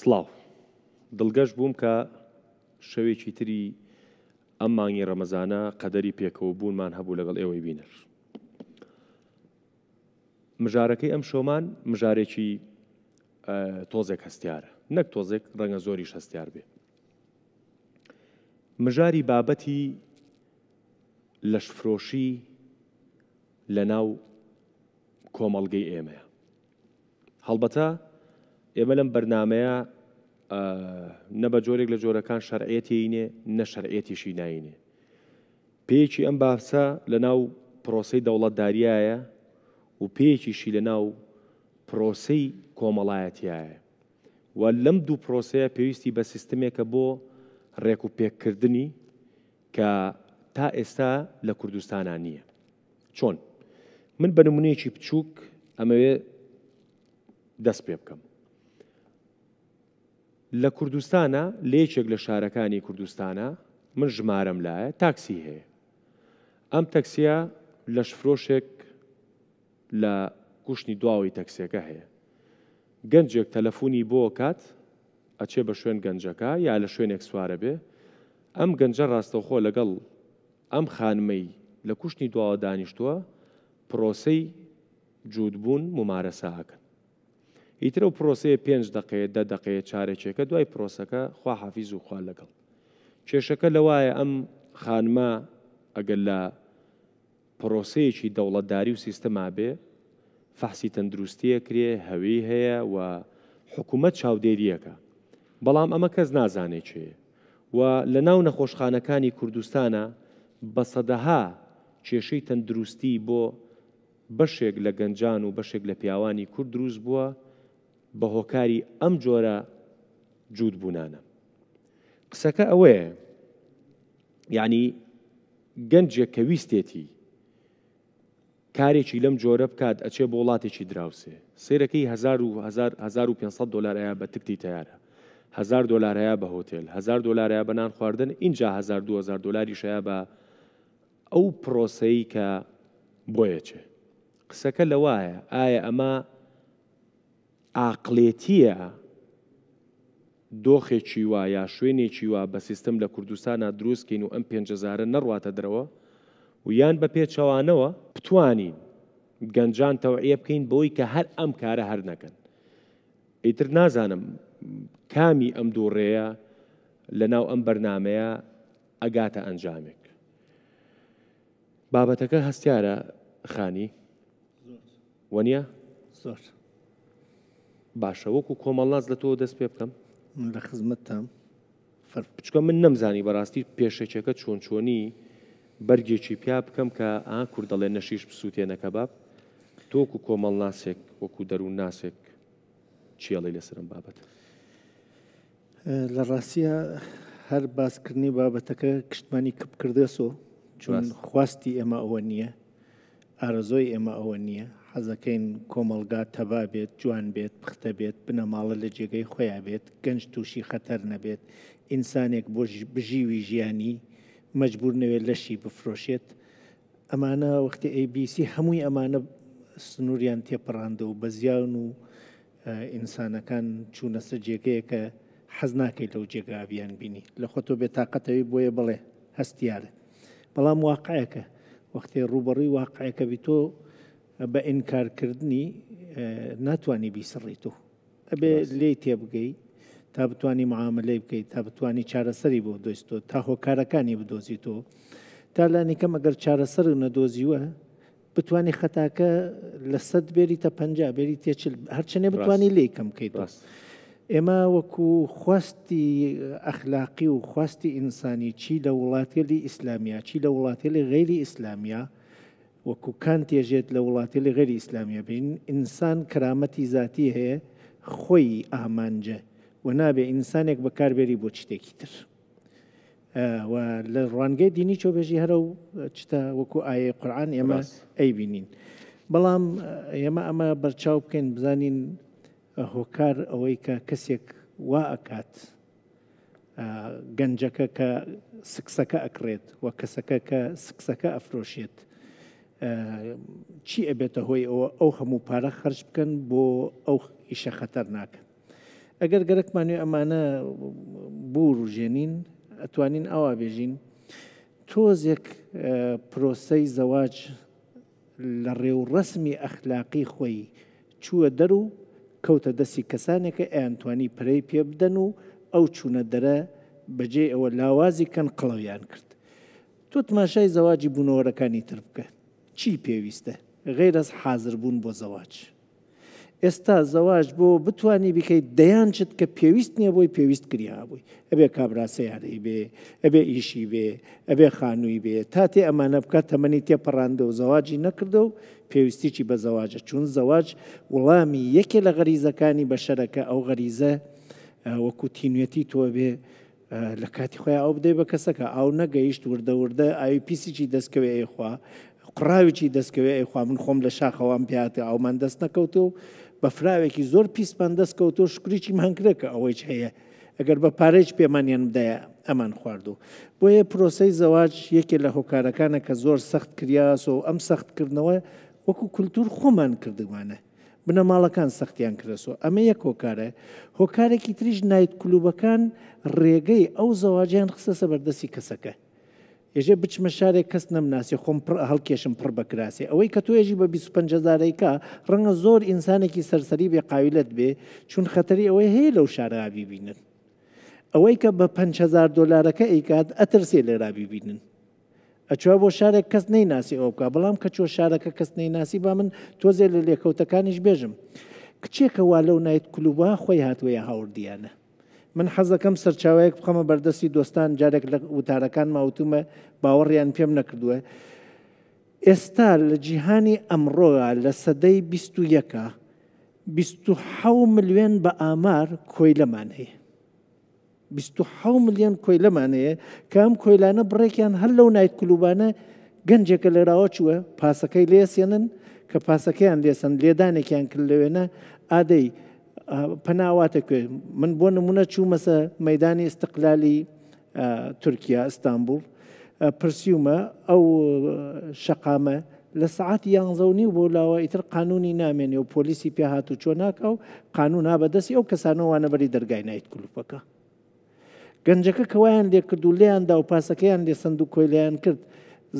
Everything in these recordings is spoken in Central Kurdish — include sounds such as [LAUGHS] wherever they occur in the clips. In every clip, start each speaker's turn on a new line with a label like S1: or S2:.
S1: سلااو دڵگەشت بووم کە شەوێکی تری ئەم مانگی ڕەمەزانە قەدەری پێکەوە بوونمان هەبوو لەگەڵ ئێوەی بینەر. مژارەکەی ئەم شۆمان مژارێکی تۆزێک هەستیارە نەک تۆزێک ڕەنگە زۆری شەستیار بێ. مژاری بابەتی لەشفرۆشی لە ناو کۆمەڵگەی ئێمەیە. هەڵبەتە ئێمە لەم بەرنمەیە نە بە جۆرێک لە جۆرەکان شەرعەتینێ نەشەرعێتیشی ناینێ. پێیکی ئەم باسە لە ناو پرۆسی دەوڵەتداریایە و پێیکیشی لە ناو پرۆسی کۆمەڵایەتیایە. و لەم دوو پرۆسەیە پێویستی بە سیستمێکە بۆ ڕێک و پێکردنی کە تا ئێستا لە کوردستانان نییە. چۆن؟ من بە نمونەیەکی بچووک ئەمەوێ دەست پێ بکەم. لە کوردستانە لێچێک لە شارەکانی کوردستانە من ژمارەم لایە تاکسی هەیە ئەم تەکسیە لە شفرۆشێک لە گوشتنی دواوی تەکسێکە هەیە گەنجێک تەلەفۆنی بۆ کات ئەچێ بە شوێن گەنجەکە یا لە شوێنێک سوارە بێ ئەم گەنجە ڕاستەوخۆ لەگەڵ ئەم خانمەی لە کوشتنی دواوە دانیشتووە پرۆسی جوودبوون ممارەسە ئەکەن ئیتر و پرۆسەیە پێنج دقەیە دە دقەیە چارێکێکە دوای پرۆسەکە خوا حافیز و خوا لەگەڵ کێشەکە لەوایە ئەم خانما ئەگەر لە پرۆسەیەکی دەوڵەتداری و سیستەما بێ فەحسی تەندروستیە کرێ هەوی هەیە و حکوومەت چاودێریەکە بەڵام ئەمە کەس نازانێت چێ و لە ناو نەخۆشخانەکانی کوردستانە بە سەدەها کێشەی تەندروستی بۆ بەشێک لە گەنجان و بەشێک لە پیاوانی کورد دروست بووە بە هۆکاری ئەم جۆرە جوود بوونانە. قسەکە ئەوەیە یعنی گەنجێک کە ویستێتی کارێکی لەم جۆرە بکات ئەچێ بۆ وڵاتێکی دراوسێ سیرەکەی 1500 دلارەیە بە تکتی تیارە هزار دلارەیە بە هۆتل هزار دلارەیە بەنان خواردن اینجا 2000 دلاری شەیە بە ئەو پرۆسەی کە بۆیەچێ قسەکە لەوایە ئایا ئەمە ئاقلێتیە دۆخێکی وا یا شوێنێکی وا بە سیستم لە کوردستانە دروستکەین و ئەم پێزارە نەڕاتە درەوە و یان بە پێچەوانەوە بتوانین گەنجان تەوعە بکەین بەوەی کە هەر ئەم کارە هەر نەکەن ئیتر نازانم کامی ئەم دووڕێە لە ناو ئەم بەرنمەیە ئەگاتە ئەنجامێک بابەتەکە هەستیارە خانی وەنیە؟ باشە وەکو کۆمەڵاز لە تۆ
S2: دەست پێ بکەم لە خزمەتتان
S1: بچکە من نەمزانی بەڕاستی پێشێکەکە چۆن چۆنی بەرگێکی پیا بکەم کە ئا کوردەڵێ نەشیش سووتێنەکە باب تۆکو کۆمەڵ ناسێک وەکو دەروون ناسێک چیاڵی لەسرم بابەت
S2: لە ڕاستە هەر باسکردنی بابەتەکە کشتمانی کپ کردێسۆ چون خواستی ئێمە ئەوە نییە ئارەزۆی ئێمە ئەوە نییە حەزەکەین کۆمەلگا تەبا بێت جوان بێت پختە بێت بنەماڵە لە جێگەی خۆیان بێت گەنج تووشی خەتەر نەبێت ئینسانێک بۆ بژیوی ژیانی مەجبور نەوێت لەشی بفرۆشێت ئەمانە وەختی ABC هەمووی ئەمانە سنووریان تێپەڕاندە و بەزیان و ئینسانەکان چوونەسە جێگەیەکە حەز ناکەیت لەو جێگاویان بینی لە خۆتۆ بێتاقەتەوەی بۆیە بڵێ هەستیارە بەڵام واقعەکە وەختی ڕوبڕی واقعەکە بی تۆ بە ئینکارکردنی ناتوانانی بیسڕی تو ئەبێ لێ تێبگەی تا بتانی معاملی بکەیت تا بتانی چارەسەری بۆ دۆستۆ تا هۆکارەکانی بدۆزی تۆ تا لانیکەم ئەگەر چارەسەر نەدۆزیوە بتانی خەتاکە لە سەد بێری تە پنج بێری تێچل هەرچنێ بتانی لێکم بکەیت ڕاست. ئێمە وەکو خواستی ئەخلاقی و خواستی ئینسانی چی لە وڵاتێلی ئیسلامیا چی لە وڵاتێلی غیری ئیسلامیا وەکو کان تێژێت لە وڵاتی لە غەری ئیسلامیە بین ئینسان کرامەتی ذاتی هەیە خۆی ئامانجە و نابێ ئینسانێک بەکاربێری بۆ شتێکی تر لە ڕوانگەی دینی چۆبێژی هەرە و چتە وەکو ئاە قورآان ئێمە ئەی بینین بەڵام ئێمە ئەمە بەرچاو بکەین بزانین هۆکار ئەوەی کە کەسێک وا ئەکات گەنجەکە کە سکسەکە ئەکرێت و کەسەکە کە سکسەکە ئەفرۆشێت چی ئەبێتە هۆی ئەوە ئەو هەموو پارە خرج بکەن بۆ ئەو ئیشە خەتەر ناکەن. ئەگەر گەرەکمانوێ ئەمانە بوو ڕژێنین ئەتوانین ئەوا بێژین تۆزێک پرۆسەی زەواج لە ڕێوڕسمی ئەخلاقی خۆی چووە دەر و کەوتە دەستی کەسانێکە ئەیانتوانی پرەی پێ بدەن و ئەو چوونە دەرە بەجێ ئەوە لاوازی کەن قڵەویان کرد. تۆ تماشای زەواجی بوونەوەرەکانی تر بکە چی پێویستە غیر ئەس حاضر بوون بۆ زەواج ئێستا زەواج بۆ بتانی بکەیت دەیان چت کە پێویست نییە بۆی پێویست کریابووی ئەبێ کابراسەیاری بێ ئەبێ ئیشی بێ ئەبێ خانووی بێ تا تێ ئەمانە بکە تەمەنی تێپەڕاندە و زەواجی نەکردە و پێویستیی بە زەواجە چون زەواج وڵامی یەکێ لە غەریزەکانی بەشەرەکە ئەو غەریزە وەکو تینوێتی تۆ بێ لە کاتی خۆی ئەو بدەی بە کەسەکە ئاو نەگەیشت وردە وردە ئاوی پیسیی دەستکەوێ ئێخوا قراوێکی دەستکەوێ ئەیخوا من خۆم لە شاخەوەم پیاتێ ئەومان دەست نەکەوتە و بە فراوێکی زۆر پیسپان دەستکەوتۆ شکریی مانکرێکە ئەوەی هەیە ئەگەر بە پارێج پێمانیان بدایە ئەمان خواردوو بۆیە پرۆسی زەواج یەکێ لە هۆکارەکانە کە زۆر سەخت کریاس و ئەم سەختکردنەوە وەکو کولتور خۆمان کردوانە بنەماڵەکان سەختیان کرەسەوە ئەمە یەک هۆکارە هۆکارێکی تریژ نایت کلوبەکان ڕێگەی ئەو زەواجیان خسە سەبەردەسی کەسەکە ێژێ بچمە شارێک کەس نەمناسی خۆم هەڵکێشم پڕ بەکراسی ئەوەی کە توێژی بە 25زارێکا ڕەنگە زۆر ئینسانێکی سەرسەری بێ قاویلت بێ چون خەتەری ئەوەی هەیە لەو شارابی بینن ئەوەی کە بە 500 دلارەکە ئەیکات ئەترسێ لێرابی بینن ئەچوە بۆ شارێک کەس نەیناسی ئەو بکە بەڵام کە چۆ شارەکە کەس نەیناسی با من تۆزێ لە لێکەوتەکانیش بێژم کچێکەوا لەو نایت کلوبا خۆی هاتووە هاوردیانە من حەزەکەم سەرچاوەیەک بخەمە بەردەستی دۆستان جارێک لە وتارەکان ماوتومە باوەڕیان پێم نەکردووە. ئێستا لە جیهانی ئەمڕۆە لە سەدەی 21ەکە 26 ملیێن بە ئامار کۆی لەمان هەیە. 26 ملیۆن کۆی لەمان هەیە کام کۆیلانە بڕێکیان هەر لەو نیت کلوبانە گەنجێکە لێراوە چووە پاسەکەی لێسێنن کە پاسەکەیان لێسن لێدانێکیان کرد لەوێنە ئادەی پەناواتە کوێ من بۆ نمونە چوومەسە مەدانی استقلالی تورکیا ئستانبول پرسیومە ئەو شەقامە لە سعات یانزەونی بۆ لاوە ئیتر قانونی نامێنێ و پۆلیسی پێ هات و چۆناک ئەو قانون هابەدەستی ئەو کەسانەوانەبەری دەرگای نیت کولوپەکە گەنجەکە کەوایان لێ کرد و لێیاندا و پاسەکەیان لێ سند و کۆیلیان کرد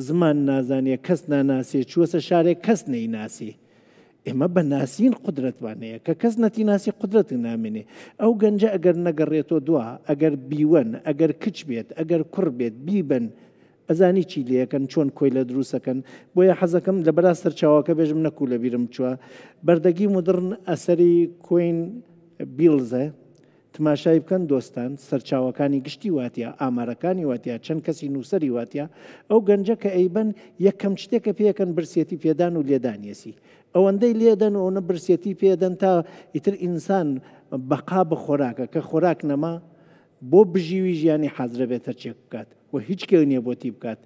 S2: زمان نازانێ کەس ناناسێ چوەسە شارێک کەس نەیناسی ئێمە بە ناسین قدرتوانەیە کە کەس نەتی ناسی قدرەت نامێنێ ئەو گەنجە ئەگەر نەگەڕێتەوە دووە ئەگەر بیوەن ئەگەر کچ بێت ئەگەر کوڕ بێت بیبن ئەزانی چی لەکەن چۆن کۆی لە دروستەکەن بۆیە حەزەکەم لە بەرا سەرچاوەکە بێژم نەکوو لە بیرم چووە بەردەگی مدرن ئەسەری کوین بیلزە تماشای بکەن دۆستان سەرچاوەکانی گشتی واتیا ئامارەکانی واتیا چەند کەسی نووسری واتیا ئەو گەنجە کە ئەیبەن یەکەم شتێکە پێەکەن برسێتی پێدان و لێدانیەسی ئەوەندەی لێدەن و ئەوە برسێتی پێدەن تا ئیتر ئینسان بەقا بە خۆراکە کە خۆراک نەما بۆ بژیوی ژیانی حەزرە بێتە چێک بکات و هیچ کێو نییە بۆتی بکات.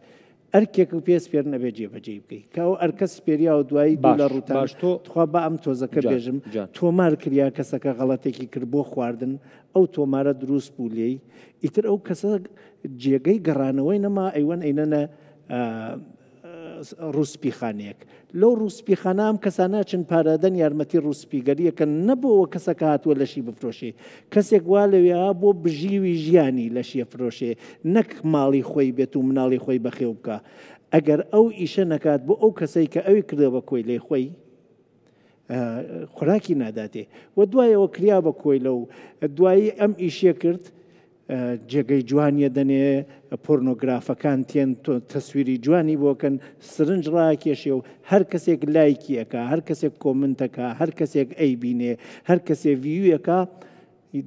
S2: ئەرکێک و پێس پێر نەبێ جێبەجێ بکەیت کاو ئەرکەس پێریا و دوایی لە ڕوتاش تۆخوا بە ئەم تۆزەکە بێژم تۆمار کریا کەسەکە غەڵەتێکی کرد بۆ خواردن ئەو تۆمارە دروست بوو لێی ئیتر ئەو کەسە جێگەی گەڕانەوەی نەما ئەیوەن ئەینەنە ڕوسپیخانەیەک لەو ڕوسپیخانام کەسا ناچن پارادەن یارمەتی ڕوسپیگەریەکە نەبەوە کەسە هاتووە لەشی بفرۆشێ کەسێک وا لەوێ بۆ بژیوی ژیانی لەشیە فرۆشێ نەک ماڵی خۆی بێت و مناڵی خۆی بەخێو بکە ئەگەر ئەو ئیشە نکات بۆ ئەو کەسەی کە ئەوی کردەوە کۆی لێ خۆی خوراکی ناداتێ و دوایەوە کریا بە کۆی لەو دوایی ئەم ئیشە کرد جێگەی جوانیە دەنێ پۆرنۆگرافەکان تێن تەسویری جوانی بۆکەن سرنج ڕاکێشێ و هەر کەسێک لایکیەکە هەر کەسێک کۆمنتەکە هەر کەسێک ئەی بینێ هەر کەسێ ڤیوەکە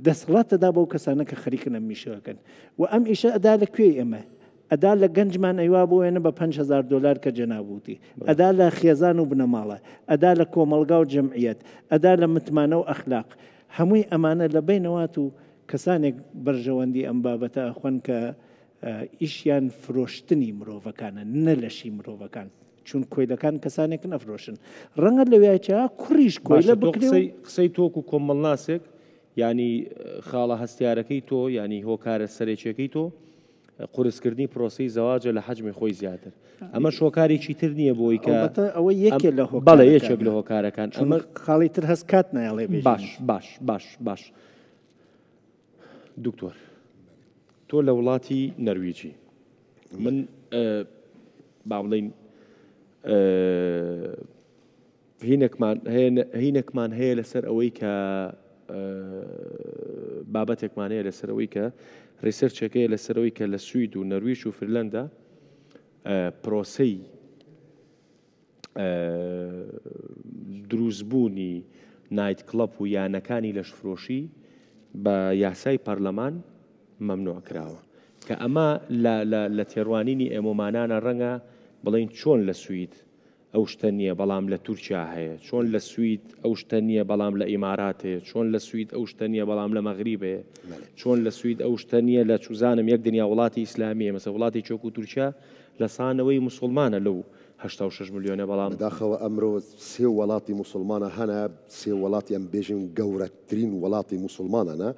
S2: دەسڵاتەدا بەو کەسانە کە خەریکن ئەم میشەکەن و ئەم ئیشە ئەدا لە کوێ ئێمە ئەدا لە گەنجمان ئەیوا بۆێنە بە 500 دلار کە جەنابوتی ئەدا لە خێزان و بنەماڵە ئەدا لە کۆمەلگا و جمعیت ئەدا لە متمانە و ئەخلاق هەمووی ئەمانە لە بینەوات و کەسانێک بەرژەوەندی ئەم بابەتە خوۆن کە ئیشیان فرۆشتنی مرۆڤەکانە نە لەشی مرۆڤەکان چون کۆیلەکان کەسانێک نەفرۆشن ڕەنگە لەویایچە کوریش کۆیلە بکری
S1: قسەی تۆک و کۆمەڵ ناسێک ینی خاڵە هەستیارەکەی تۆ ینی هۆکارە سەرێکیەکەی تۆ قرسکردنی پرۆسی زەواجە لە حجمی خۆی زیاتر ئەمە شۆکارێکی تر نییە بۆی کە ئەوە یەکێ لە هۆ بەڵێ یەکێک لە هۆکارەکان ئەمە
S2: خاڵی تر هەست کات نایڵێ باش
S1: باش باش باش. دکتۆر تۆ لە وڵاتی نەرویجی من با بڵین هینەکمان هەیە لەسەر ئەوەی کە بابەتێکمان هەیە لەسەرەوەی کە ڕیسەرچەکەی لەسەرەوەی کە لە سوید و نەرویش و فرلەندا پرۆسی دروستبوونی نایت کلب و یانەکانی لەشفرۆشی بە یاسای پەرلەمان مەمنوع کراوە کە ئەمە لە تێڕوانینی ئێمۆمانانە ڕەنگە بڵین چۆن لە سوئید ئەو شتە نییە بەڵام لە تورکیا هەیە چۆن لە سوئید ئەو شتە نییە بەڵام لە ئیمارات هەیە چۆن لە سوئید ئەو شتە نییە بەڵام لە مەغریبێ چۆن لە سوئید ئەو شتە نییە لە چوزانم یەک دنیا وڵاتی ئیسلامیە مەسە وڵاتی چۆک و تورکیا لە سانەوەی مسلمانە لەو 6 میلیۆنە
S3: بەڵام داخەوە ئەمرۆ سێ وڵاتی مسلمانە هەنا سێ وڵاتی ئەم بێژین گەورەترین وڵاتی مسلمانانە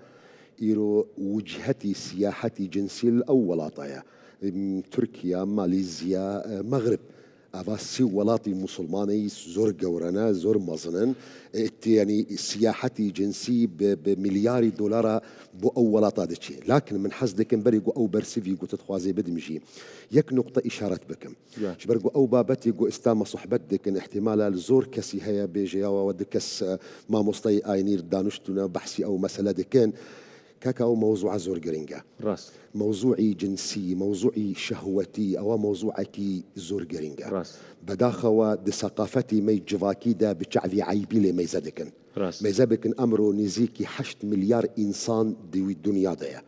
S3: إيرو وجهتي سياحتي جنسي ئەو وڵاتایە تورکیا مالیزیا مەغرب ئاواسی وڵاتی مسلمانەی زۆر گەورەنە زۆر مەزنن ینی يعني سیاحەتی جنسی بە میلیاری دولار بۆ ئەو لكن من لاکن من حەز أو برسيفي گو ئەو بدمجي يك نقطة إشارة بكم نقطە ئیشارەت أو بابتي ئەو استام گو ئێستامە احتمال الزور كسي هيا بيجي أو بێژیاوەوە ما مامۆستای أينير دانیشتونە بحسي أو مسألة دەکەن. كاكاو موضوع زور جرينجا راس موضوعي جنسي موضوعي شهوتي او موضوعك زور جرينجا راس بداخوا دي ثقافتي مي جواكي دا بتشعبي عيبي لي مي زادكن راس مي زابكن امرو نزيكي حشت مليار انسان دي الدنيا دايا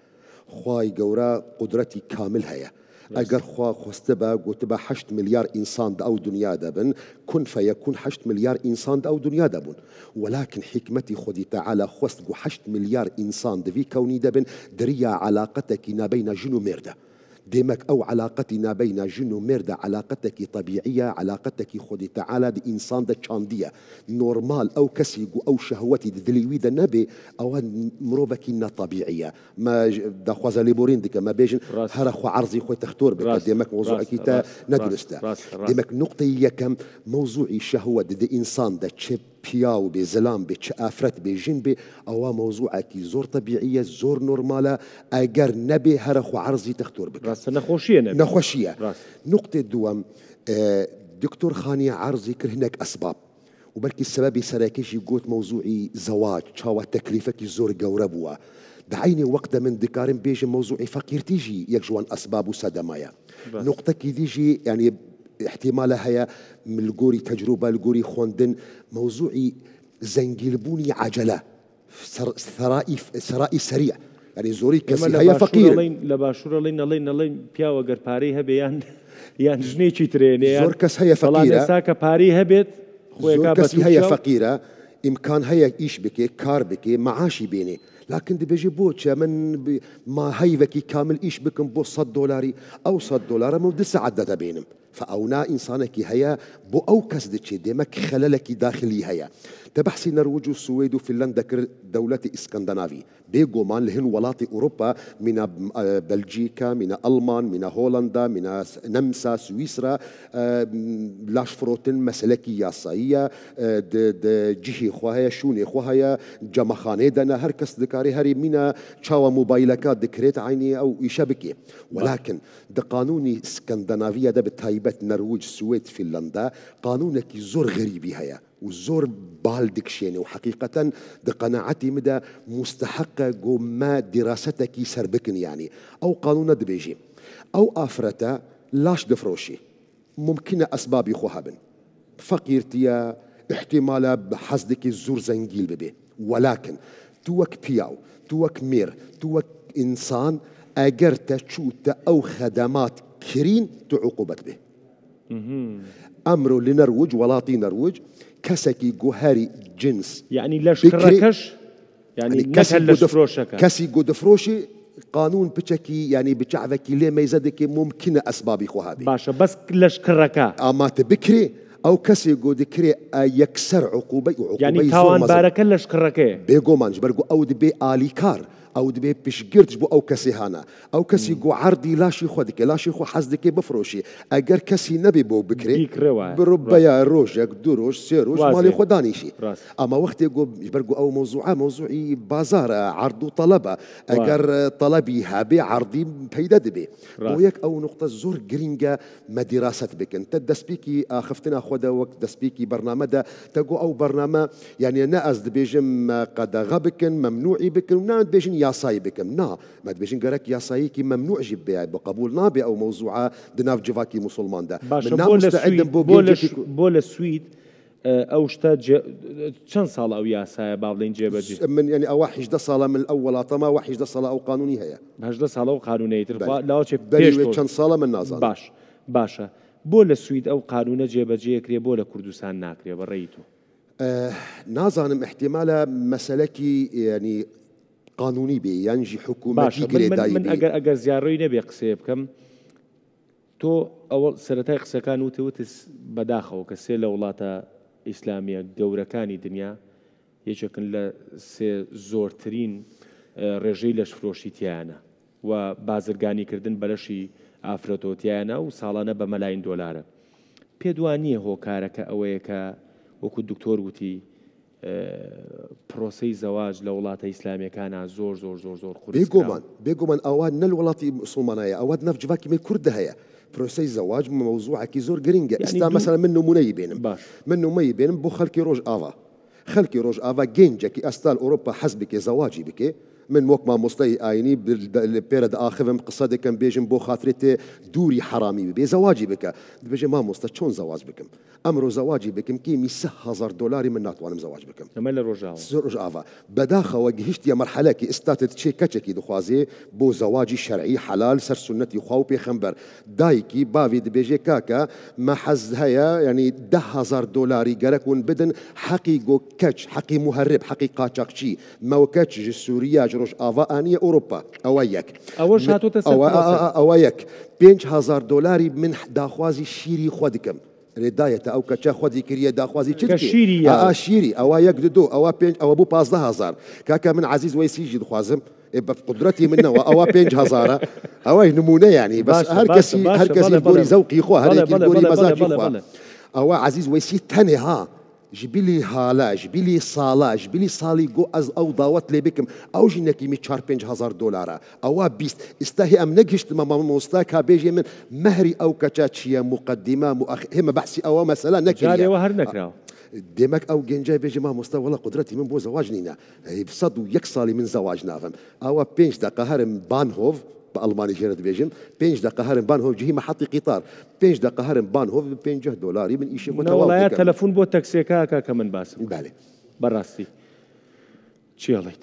S3: خواي جورا قدرتي كامل هيا اگر خوا خوسته با گوت با 8 میلیار انسان دا او دنیا دا بن كن فيكون 8 مليار انسان دا او دنیا دا بن ولكن حكمتي خودی تعالى خوست گو 8 میلیار انسان دوی کونی كوني دا بن دريا علاقتك بين جنو ميرده ديمك أو علاقتنا بين جن ميردا علاقتك طبيعية علاقتك خدي تعالى دي إنسان دا نورمال أو كسيق أو شهوتي دليوي دا نبي أو مروبك ان طبيعية ما دا خوزا ليبورين ديك ما بيجن هر خو عرضي خو تختور بك ديمك موضوع كيتا ندرس دا ديمك نقطة كم موضوع الشهوه دي, دي إنسان دا تشب بياو بزلام بشافرت بجن بي او موضوع كي زور طبيعيه زور نورمالا اگر نبي هرخ عرضي تختور بك راس نخوشيه نبي نخوشيه نقطه دوام اه، دكتور خاني عرضي كر هناك اسباب وبركي السبب سراكيشي قوت موضوعي زواج تشاوى تكلفه كي زور قوربوا دعيني وقت من ذكارين بيجي موضوع فقير تيجي يكجوان أسباب وسادمايا نقطة كي تيجي يعني احتمالها هيا من الجوري تجربة الجوري خوندن موضوعي زنجلبوني عجلة ثرائي ثرائي سريع يعني زوري كسي هيا فقير زۆری لين
S1: لين لە باشوورە لەین نەڵێن نەڵێن پیاوە گەر پارەی هەبیان زور [LAUGHS] ژنێکی هيا فقيرة کەس هەیە باريها بيت زور هەبێت هيا
S3: فقيرة امكان هيا ايش بكي كار بكي معاشي بيني لكن دي بيجي بۆچە من بي ما ماهەیوەکی کامل ئیش بکەم بۆ 100 دلاری ئەو 100 مو و دسەعات بينهم فاونا انسانك هيا بو او قصد چه دمك خلالك داخلي هيا تبحسي نرويج والسويد وفنلندا دولة اسكندنافي مان لهن ولاطي اوروبا من اه، بلجيكا من المان من هولندا من نمسا سويسرا اه، لاش فروتن مسلكي ياسايا اه، جهي خوهايا شوني خوهايا جمخاني دنا هر كس دكاري هري من تشاوا موبايلكا دكريت عيني او يشبكي ولكن دقانوني اسكندنافيا ده بتايبت نرويج السويد فنلندا قانونك زور غريبي هيا وزور بالدكشيني وحقيقة دي قناعتي مدى مستحقة ما دراستك سربكن يعني أو قانون دبيجي أو آفرتا لاش دفروشي ممكن أسباب يخوهابن فقيرتيا احتمالا حصدك زور زنجيل ببي ولكن توك بياو توك مير توك إنسان أجر تشوت أو خدمات كرين تعقبت به امرو لنروج ولاطي نروج كسكي جوهاري جنس يعني لا شكركش يعني, يعني كسي قدفروشك كسي قدفروشي قانون بتشكي يعني بتشعبكي ليه ما يزدك ممكن اسبابي خو هذه باشا بس لاش كركا اما تبكري او كسي جو كري آه، يكسر عقوبه عقوبه يعني توان بارك لاش كركه بيجو مانج برجو او دبي اليكار او دبي بيش جرتش بو او كسي هانا او كسي جو عرضي خدك لا شي خو حزدك بفروشي اگر كسي نبي بو بكري يا روج يا دروج سيروش مالي خداني شي اما وقت جو برقو او موضوع موضوعي بازار عرض وطلب اگر طلبي هابي عرضي بيدا دبي ويك او نقطه زور جرينجا ما دراسه بك انت دسبيكي خفتنا خدا وقت دسبيكي برنامج تقو او برنامج يعني انا دبيجم قد غبكن ممنوعي بكن ونعم دبيجن يا بكم نا ما تبيشين قرك يا كي ممنوع جيب جباي بقبول نابي او موضوعه دناف جيفاكي مسلمان ده من مستعد بول
S1: بول السويد
S3: آه، او شتا چەند ساڵ ئەو یاسایە باڵین جێبەجێ من يعني او هیچدە صالة من الاول ئەو صالة او هیچدە ساڵە ئەو
S1: صالة او هەدە لا شيء قانونەیتر
S3: لاوچێ شن
S1: صالة من نازان باش باشا بول السويد او قانون قانونە جێبەجێکرێ بۆ بول کوردستان ناکرێ بە نازان و
S3: آه، نازانم احتیمالە مەسلەکی قانونی بێ یانجی حکوومەتی گرێدای من ئەگەر
S1: ئەگەر زیارڕۆی نەبێ قسێ بکەم تۆ ئەوە سەتای قسەکان وتەوت بەداخەوە کە سێ لە وڵاتە ئیسلامیە گەورەکانی دنیا یەکێکن لە سێ زۆرترین ڕێژەی لە شفرۆشیتیانە و بازرگانیکردن بەلەشی ئافرەتۆتیانە و ساڵانە بە مەلاین دۆلارە پێدوان نییە هۆکارەکە ئەوەیە کە وەکو دکتۆر وتی پرۆسی زەواج لە وڵاتە ئیسلامیەکانە زۆر زۆر زۆر
S3: زۆر خوری گۆمان بێگومان ئەوان نە وڵاتی مسلمانایە ئەوات نەفجباکی مە کورد هەیە پرۆسی زەواج مەوزوعکی زۆر گرنگگە ئێستا مەسەر من نمونەی بێنم باش من نمەی بێنم بۆ خەلکی ڕۆژ ئاوا خەلکی ڕۆژ ئاوا گەنجێکی ئەستال ئەوروپا حەز بکێ زەواجی بکێ من موك ما مصطي آيني بالبيرد آخفم قصدك كم بيجم بو خاطرتي دوري حرامي بي زواجي بك بيجي ما مصطي شون زواج بكم أمرو زواجي بكم كي ميسه هزار دولاري من ناتوانم زواج بكم تمال رجعوا رجعوا بداخة وجهشت يا مرحلة كي استاتت شي كتشكي دخوازي بو زواجي شرعي حلال سر سنتي خواو بيخنبر دايكي بافي دبيجي كاكا ما حز هيا يعني ده هزار دولاري قالك ونبدن حقي جو حقي مهرب حقي ما وكاتش سوريا جروش آوا آنی اروپا اویک اوش هاتو آوا اویک پنج هزار دلاری من دخوازی شیری خود کم ردایت او کچا خودی کریه دخوازی خوازی چت کی شیری اه شیری آوا یک دو آوا پنج آوا بو 15000 کاکا من عزیز وی ویسی دخوازم خوازم بقدرتي منه او 5000 او نمونه يعني بس هر كسي هر كسي بوري ذوقي خو هر كسي بوري مزاجي خو او عزيز ويسي تاني ها جبلي هالا جبلي صالا جبلي صالي جو از او داوات لي بكم او جنكي مي 4 5000 دولار او بيست استهي ام نجشت ما موستاكا بيجي من مهري او كتاتشيا مقدمه مؤخر هما بحثي او مثلا نكري جاري وهر نكراو ديمك او جنجا بيجي ما مستوى والله قدرتي من بو زواجنينا بصدو يكسالي من زواجنا فهم او بينج هرم بانهوف بە ئەلمانی ژێرە دەبێژم پێنج دقه هەرم بان هۆجیی مەحەتی قیتار پێنج دقه هەرم بان هۆ 5 دلاری من ئیشی وڵایە
S1: تەلەفۆن بۆ تەکسێکاکە کە من باسم بالێ بەڕاستی چیڵیت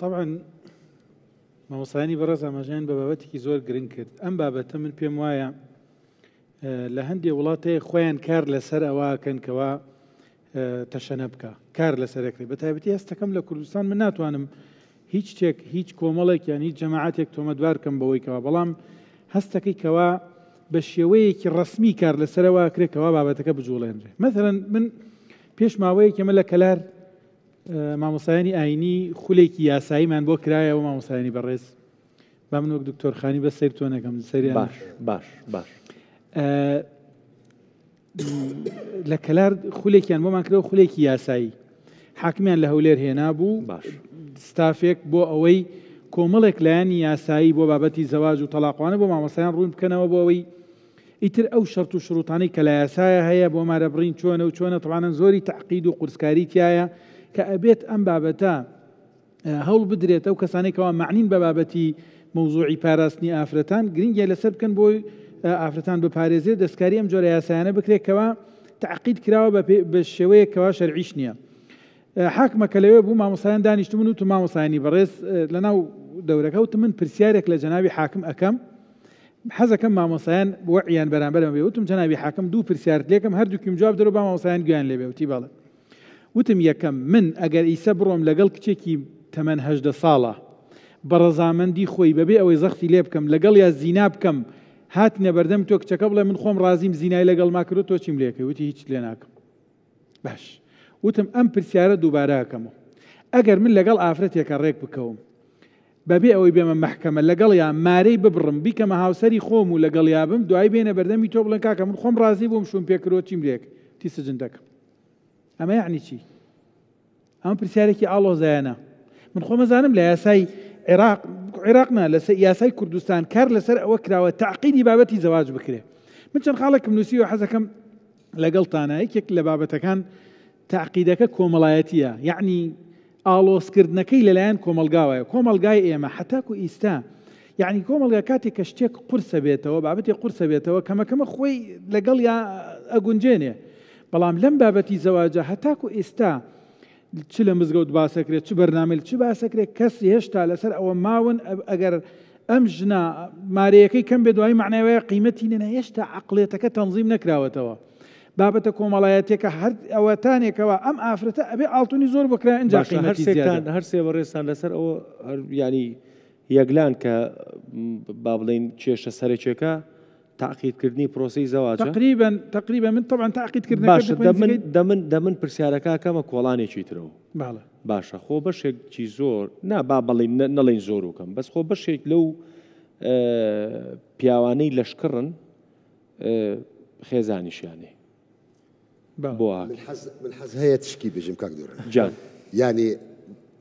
S4: طبعا مامۆسانی بەڕێز ئاماژیان بە بابەتێکی زۆر گرنگ کرد ئەم بابەتە من پێم وایە لە هەندێک وڵاتەیە خۆیان کار لەسەر ئەواکەنکەوە تەشەنە بکە کار لەسەرەکری بە تایبەتی هەستەکەم لە کوردستان من ناتوانم هیچ شتێک هیچ کۆمەڵێکیان هیچ جەماعاتێک تۆمەدوارکەم بەوەیکەوە بەڵام هەستەکەی کەوا بە شێوەیەکی ڕسمی کار لەسەرەوە کرێکەوە بابەتەکە بجوڵێنرێ مثلەن من پێش ماوەیەک ئەمە لە کەلار مامۆسایانی ئاینی خولێکی یاساییمان بۆ کرایەوە مامۆسایانی بەڕێز با من وەک دکتۆرخانی بە سەر تۆنەکەم سەری باش باش باش لە کەلار خولێکیان بۆمان کرەوە خولێکی یاسایی حاکمیان لە هەولێر هێنا بوو باش ستافێک بۆ ئەوەی کۆمەڵێک لایەنی یاسایی بۆ بابەتی زەواج و تەلاقوانە بۆ مامەسایان ڕوون بکەنەوە بۆ ئەوەی ئیتر ئەو شەرت و شروعانی کە لە یاسایە هەیە بۆ مارە بڕین چۆنە و چۆنە توانە زۆری تعقید و قورسکاری تایە کە ئەبێت ئەم بابەتە هەوڵ بدرێت ئەو کەسانێکەوە معنین بە بابەتی مووزوعی پاراستنی ئافرەتان گرنگە لەسەر بکەن بۆی ئافرەتان بپارێزێت دەستکاری ئەم جۆرە یاسایانە بکرێتەوە تعقید کراوە بە شێوەیەکەوە شەرعیش نییە. حاکمەکە لەوێ بوو مامۆسایان دانیشتمون و تو مامۆسایانی بەڕێز لەناو دەورەکە و من پرسیارێک لە جەناوی حاکم ئەەکەم حەزەکەم مامۆسایان وەعیان بەرامبەر بێ وتم جەناوی حاکم دوو پرسیارت لێکم هەردووکیم جواب دەرو با مامۆسایان گویان لێبێ وتی باڵە وتم یەکەم من ئەگەر ئیسە بڕۆم لەگەڵ کچێکی تەمەهدە ساڵە بە ڕەزامەندی خۆی بەبێ ئەوەی زەختی لێ بکەم لەگەڵ یا زینا بکەم هاتنە بەردەم تۆ کچەکە بڵێ من خۆم ڕازیم زینای لەگەڵ ماکرۆ تۆ چیم لێکە وتی هیچ لێ ناکەم باش وتم ئەم پرسیارە دووباراکەمەوە ئەگەر من لەگەڵ ئافرەتێکە ڕێک بکەوم بەبێ ئەوەی بێمە محکەمە لەگەڵ یان مارەی ببڕم بیکەمە هاوسری خۆم و لەگەڵ یابم دوای بێنە بەردەمی تۆ بڵن کاکە من خۆم ڕازی بووم شوم پێکرۆ چیم لێک تی سجن دەکەم ئەمە یعنی چی ئەم پرسیارێکی ئالۆزایەنە من خۆمەزانم لە یاسای عێراق عێراقنا لەسەر یاسای کوردستان کار لەسەر ئەوە کراوە تعقیدی بابەتی زەواج بکرێ من چەند خاڵێکم نووسی و حەزەکەم لەگەڵ تانایەکێک لە بابەتەکان تعقیدەکە کۆمەڵایەتیە یعنی ئالۆسکردنەکەی لەلایەن کۆمەلگاوایە کۆمەلگای ئێمە حتاکو ئیستا یعنی کۆمەلگا کاتێک کە شتێک قرسە بێتەوە بابەتی قرسە بێتەوە کەمەکەمە خۆی لەگەڵ یا ئەگونجێنێ بەڵام لەم بابەتی زەواجە هەتاکو ئێستا چ لە مزگەوت باسەکرێت چ بەرنامل چ باسەکرێت کەس هێشتا لەسەر ئەوە ماون ئەگەر ئەم ژنا مارەیەەکەی کەم بێ دوای معناوەیە قیمەتی نەنە هێشتا عقلێتەکە تەنظیم نەکراوەتەوە. بابەتە کۆمەڵایەتێکە هەر ئەوەتانێکەوە ئەم ئافرەتە ئەبێ ئاڵتونی زۆر بکرا ئەنج
S1: هەر سێوە ڕێستان لەسەر ئەوە ینی یەکلان کە با بڵین کێشە سەرێکێکە تاقیدکردنی پرۆسی زەواج
S4: تقریبن تقریبا من طبعا تاقیدکردن باش
S1: دەمن دەمن پرسیارەکە کەمە کۆڵانێکی ترەوە باڵە باشە خۆ بەشێکی زۆر نا با بڵین نەڵین زۆر وکەم بەس خۆ بەشێک لەو پیاوانەی لەشکڕن خێزانیشیانێ
S3: بوهاك من حز من حز هي تشكي بجم كاك جان يعني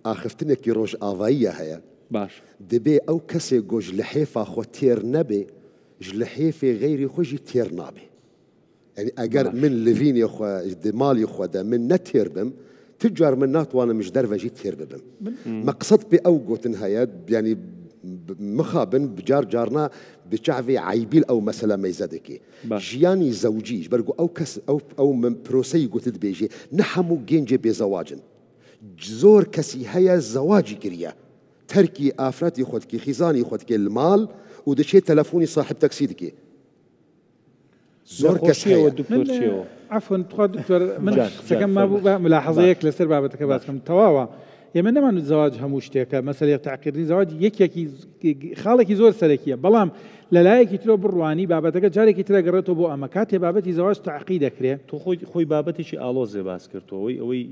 S3: اخفتني كي روج افايا هيا باش دبي أو كسي جوج لحيفا خو تير نبي جلحيفة غيري خوجي تير نابي يعني أجر باش. من لفين خو دمال يا خو من نتير بم تجار من وانا مش درفة جي تير بم مقصد بأو قوتن هيا يعني مخابن بجار جارنا بتشعبي عيبيل او مثلا ميزادكي جياني زوجي برجو او كس او او من بروسي قلت بيجي نحمو جينجي بزواجن زور كسي هيا زواجي كريا تركي افراتي خدكي خزاني خدكي المال ودشي تلفوني صاحب تاكسيدكي
S4: زور كسي هيا عفوا تخوا دكتور من سكن [LAUGHS] ما بو ملاحظه يعني يك لسر بابتك باسكم تواوا ئێمە من زواج هەموو مثلا مەسلێ تاقیردنی زواج يك خالك يزور سلكيه بلام لەلایەکی ترۆ بڕوانی بابەتەکە جارێکی ترەگەڕێتەوە بۆ ئەمە کاتێ بابەتی زەواش تاقی دەکرێت تۆ خۆی خۆی بابەتێکی ئالۆزێ باس کردەوەی ئەوەی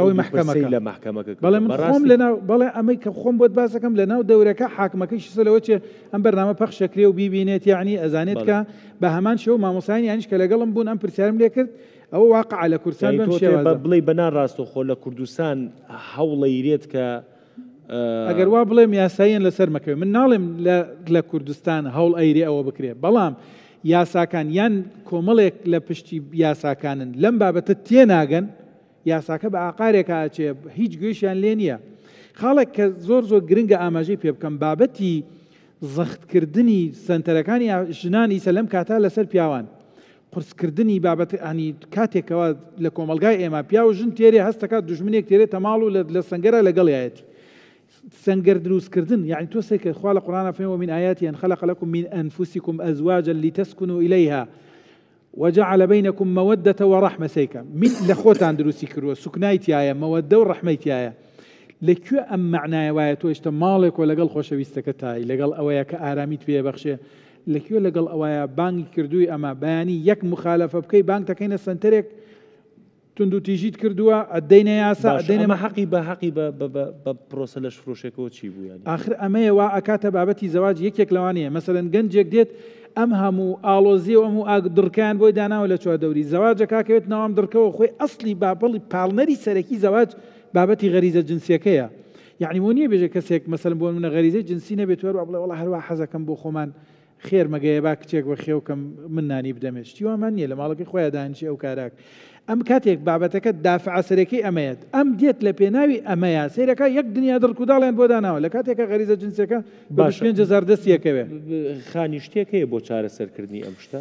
S4: ئەوەی محکەمەکە لە محکەمەکە بەڵێ منڕام لەناو بەڵێ ئەمەی کە خۆم بۆت باسەکەم لەناو دەورەکە حاکمەکەی شسەلەوە چێ ئەم بەرنامە پەخشەکرێ و بیبینێت یعنی ئەزانێت کە بە هەمان شەو مامۆسانی یانیش کە لەگەڵم بوون ئەم پرسیارم لێ کرد ئەو واقع لە کورسان بڵێ بەنا ڕاستۆ خۆ لە کوردستان هەوڵەیرێت کە ئەگەر وا بڵێم یاساییان لەسەر مەکەوێ من ناڵێم لە کوردستان هەوڵ ئەیری ئەوە بکرێ بەڵام یاساکان یان کۆمەڵێک لە پشتی یاساکانن لەم بابەتە تێناگەن یاساکە بە ئاقارێک ئاچێ هیچ گوێشیان لێ نییە خاڵێک کە زۆر زۆر گرنگە ئاماژەی پێ بکەم بابەتی زەختکردنی سنتەرەکانی ژنانی سەلەم کاتا لەسەر پیاوان قرسکردنی بابەت ئەنی کاتێکەوە لە کۆمەلگای ئێمە پیا و ژن تێری هەستەکە دژمنێک تێرێتە ماڵ و لە سنگەرە لەگەڵ یەتی سنگردلوسکردن یعنی تۆ سێکە خوا لە قورآە فێەوە من ئاياتی أن خلق لكم من أنفسكم أزواجا لتسكنوا إليها وجعل بينكم مودة ورحمة سيكا من لخوت لخوتان دروسي كروا سكناي تيايا مودة ورحمة تيايا لەکوێ ئەم معناای وایە تۆ ئێشتا ماڵێکۆ لەگەڵ خۆشەویستەکە تای لەگەڵ ئەوەیە کە ئارامیت پێ بەخشێ لەکوێ لەگەڵ ئەوەیە بانگی کردووی ئەمە بەیانی یەک مخالەفە بکەی بانگ دەکەینە سنتەرێک تونند و تیژیت کردووە ئەدەینە یاسا دەێنەمە
S1: حەقی بە حەقی بە پرۆسە لەش فرۆشێکەوە چی بووە
S4: آخر ئەمەیەوە ئەکاتە بابەتی زەواج یەکێک لەوانەیە مەسەرەن گەنجێک دێت ئەم هەموو ئالۆزی و هەموو ئاگدرکان بۆی داناوە لە چوار دەوری زەواجە کاکەوێت ناوام درکەوە خۆی ئەسلی بابڵی پاڵنەری سەرەکی زەواج بابەتی غەریزە جنسیەکەیە یعنی بۆ نیە بێژە کەسێک مەسەر بۆ منە غەریزە جنسی نەبێت وەرە بڵێ وڵە هەروە حەزەکەم بۆ خۆمان خێر مەگەیە با کچێک بە خێوکەم من نانی بدەمێت شتیوەمان نیە لە ماڵەکە خۆیان دانیشی ئەو کاراک ئەم کاتێک بابەتەکە دافعسەرەکەی ئەمەیەت ئەم دێت لە پێناوی ئەمەیە سیرەکە یەک دنیا دڕکوداڵێن بۆ داناوە لە کاتێکە غەریزە جنسەکە باش جزار دەستیەکەوێ خانی شتێکەیە
S1: بۆ چارەسەرکردنی ئەم شتە.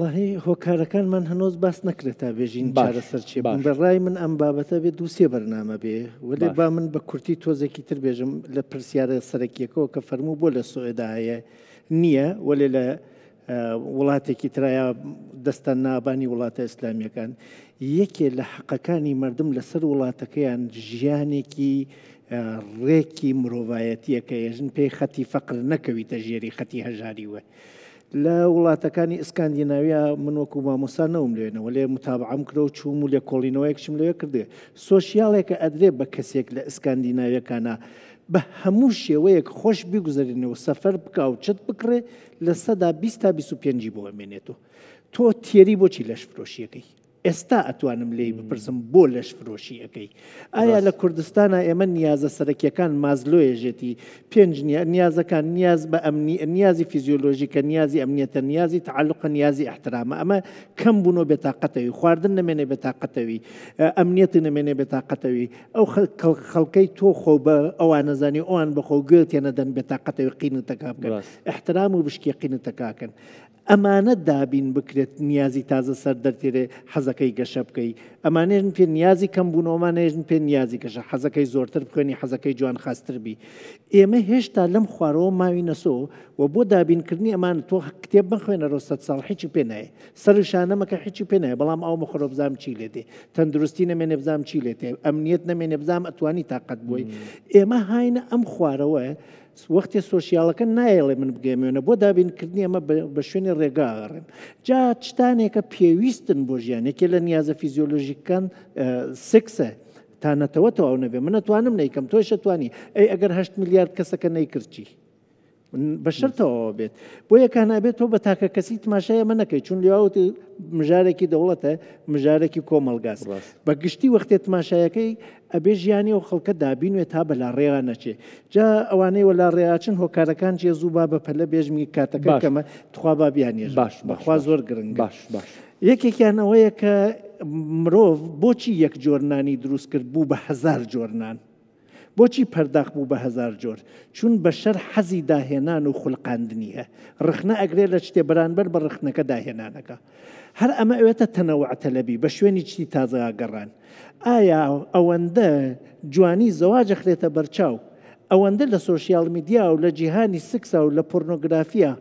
S2: وڵی هۆکارەکانمان هەنۆز باس نەکرێت تا بێژین بارە سەرچێ بەڕای من ئەم بابەتە بێ دووسێ بەرنامە بێ وەێ با من بە کورتی تۆزێکی تر بێژم لە پرسیارە سەرەکیەکەەوە کە فەرموو بۆ لە سوێدا هەیە نییە وەێ لە وڵاتێکی ترایە دەستە نابانی وڵاتە ئەسلامیەکان یەکێ لە حەقەکانی مردم لەسەر وڵاتەکەیان ژیانێکی ڕێکی مرۆڤایەتیەکە ێژن پێی خەتی فەقر نەکەویتە ژێری خەتی هەژاری وە. لە وڵاتەکانی ئسکاندیناویا من وەکو مامۆسا نەوم لێنەوە لێ متابعام کرە و چوم و لە کۆڵینەوەیەکشم لێ کردێ سۆسیالێکە ئەدرێ بە کەسێک لە ئسکاندیناویەکانە بە هەموو شێوەیەک خۆش بیگوزارینەوە سەفەر بکاو چت بکڕێ لە سەدا 20 تا 25 بۆ ئەمێنێتەوە تۆ تێری بۆچی لەش فرۆشیەکەی ئێستا ئەتوانم لی بپرسم بۆ لەش فرۆشی ئەەکەی ئایا لە کوردستانە ئێمە نیازە سەرەکیەکان مازلۆێژێتی پێنج نیازەکان نیاز بە ئەمنی نیازی فیزیۆلۆژیکە نیازی ئەمنیەتە نیازی تعلق نیازی احترامە ئەمە کەم بوونەوە بێتاقەتەوی خواردن نمێنێ بێتاقەتەوی ئەمنیەتی نمێنێ بێتاقەتەوی ئەو خەڵکەی تۆ خۆ بە ئەوان نەزانی ئەوان بەخۆ گوێتێنە دەن بێتاقەتەوی قینتەکە بکەن احترام و بشکی قینتەکاکەن ئەمانە دابین بکرێت نیازی تازە سەر دەرتێرێ حەزەکەی گەشە بکەی ئەمانێژن پێ نیازی کەم بوونەوەمانێژن پێ نیازی گەشە حەزەکەی زۆرتر بکەنی حەزەکەی جوان خاستربی ئێمە هێشتا لەم خوارەوە ماوی نەسۆ و بۆ دابینکردنی ئەمان تۆ کتێب بخوێنە ڕۆستە ساڵ هیچی پێ نایە سەرشانەمەکە هیچی پێ نایە بەڵام ئەو مخۆرە بزام چی لێ دێ تەندروستی نەمێنێ بزام چی لێ تێ ئەمنیەت نەمێنێ بزام ئەتوانی تااقەت بووی ئێمە هاینە ئەم خوارەوە وەختی سۆسیالەکە نایڵێ من بگەمێنە بۆ دابینکردنی ئەمە بە شوێنی ڕێگاڕێن جا شتانێکە پێویستن بۆ ژیانێکی لە نیازە فیزیۆلژیکان سکسە تانەتەوە تەواو نەبێ من نتوانم نیکەم تۆی شتوانی ئەی ئەگەر هە میلیارد کەسەکە نەیکردی. بە شەرتەوە بێت بۆ یەکان نابێت تۆ بە تاکە کەسی تماشایە منەکەی چون لێواوتی مژارێکی دەوڵەتە مژارێکی کۆمەلگاز بە گشتی وەختێت تماشایەکەی ئەبێ ژیانی و خەڵکە دابینوێت تا بە لا ڕێغا نەچێ جا ئەوانەی وەلا ڕێاچن هۆکارەکان جێ زوو با بە پەلە بێژمی کاتەکە کەمە تخوا بابیانێ باش بەخوا زۆر گرنگ باش باش یەکێکیانەوەیە کە مرۆڤ بۆچی یەک جۆرنانی دروست کرد بوو بە هزار جۆرنان. بۆچی پەرداخ بوو بە هزار جۆر چون بە شەر حەزی داهێنان و خولقاندنیە ڕخنە ئەگرێ لە شتێ بەرانبەر بە ڕخنەکە داهێنانەکە. هەر ئەمە ئەوێتە تەنەوەعتەلەبی بە شوێنی چی تازەیا گەڕان ئایا ئەوەندە جوانی زەواجەخرێتە بەرچاو ئەوەندە لە سوۆسیال میدیا و لە جیهانی سکسا و لە پۆرنۆگرافیا